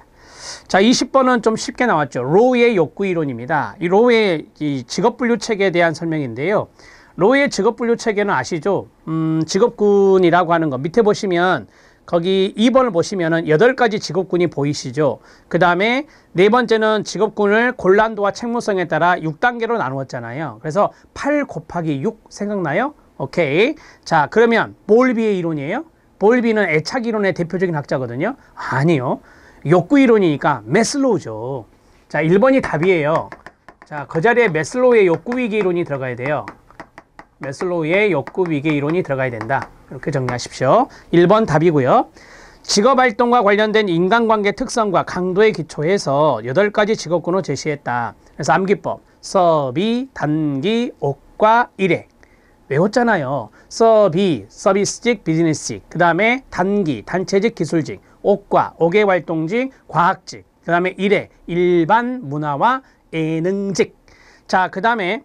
자 20번은 좀 쉽게 나왔죠. 로우의 욕구 이론입니다. 이 로우의 이 직업 분류 체계에 대한 설명인데요. 로우의 직업 분류 체계는 아시죠? 음, 직업군이라고 하는 거 밑에 보시면 거기 2번을 보시면은 8가지 직업군이 보이시죠. 그 다음에 네 번째는 직업군을 곤란도와 책무성에 따라 6단계로 나누었잖아요. 그래서 8 곱하기 6 생각나요? 오케이. 자, 그러면 볼비의 이론이에요. 볼비는 애착 이론의 대표적인 학자거든요. 아니요. 욕구 이론이니까 메슬로우죠. 자, 1번이 답이에요. 자, 그 자리에 메슬로우의 욕구 위기 이론이 들어가야 돼요. 메슬로우의 욕구 위기 이론이 들어가야 된다. 이렇게 정리하십시오. 1번 답이고요. 직업활동과 관련된 인간관계 특성과 강도의 기초에서 8가지 직업군을 제시했다. 그래서 암기법, 서비, 단기, 옥과 일액. 외웠잖아요. 서비, 서비스직, 비즈니스직, 그 다음에 단기, 단체직, 기술직, 옥과, 옥의 활동직, 과학직, 그 다음에 일회 일반, 문화와 예능직. 자, 그 다음에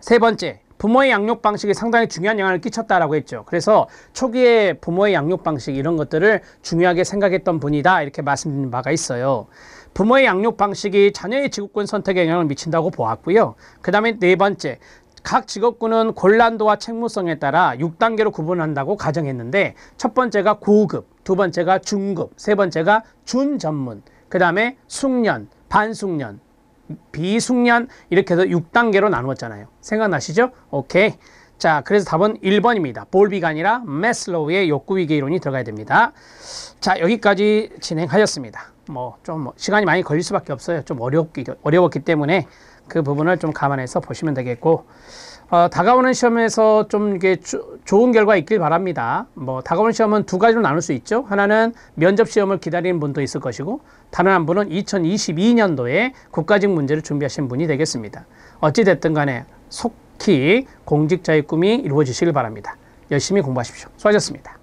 세 번째, 부모의 양육 방식이 상당히 중요한 영향을 끼쳤다라고 했죠. 그래서 초기에 부모의 양육 방식 이런 것들을 중요하게 생각했던 분이다 이렇게 말씀드린 바가 있어요. 부모의 양육 방식이 자녀의 직업군 선택에 영향을 미친다고 보았고요. 그 다음에 네 번째, 각 직업군은 곤란도와 책무성에 따라 6단계로 구분한다고 가정했는데 첫 번째가 고급, 두 번째가 중급, 세 번째가 준전문, 그 다음에 숙련, 반숙련, 비숙련 이렇게 해서 6단계로 나누었잖아요. 생각나시죠? 오케이. 자, 그래서 답은 1번입니다. 볼비가 아니라 메슬로우의 욕구위계 이론이 들어가야 됩니다. 자, 여기까지 진행하셨습니다 뭐, 좀 뭐 시간이 많이 걸릴 수밖에 없어요. 좀 어렵기, 어려웠기 때문에 그 부분을 좀 감안해서 보시면 되겠고. 어, 다가오는 시험에서 좀 이게 좋은 결과 있길 바랍니다. 뭐 다가오는 시험은 두 가지로 나눌 수 있죠. 하나는 면접 시험을 기다리는 분도 있을 것이고 다른 한 분은 2022년도에 국가직 문제를 준비하신 분이 되겠습니다. 어찌 됐든 간에 속히 공직자의 꿈이 이루어지시길 바랍니다. 열심히 공부하십시오. 수고하셨습니다.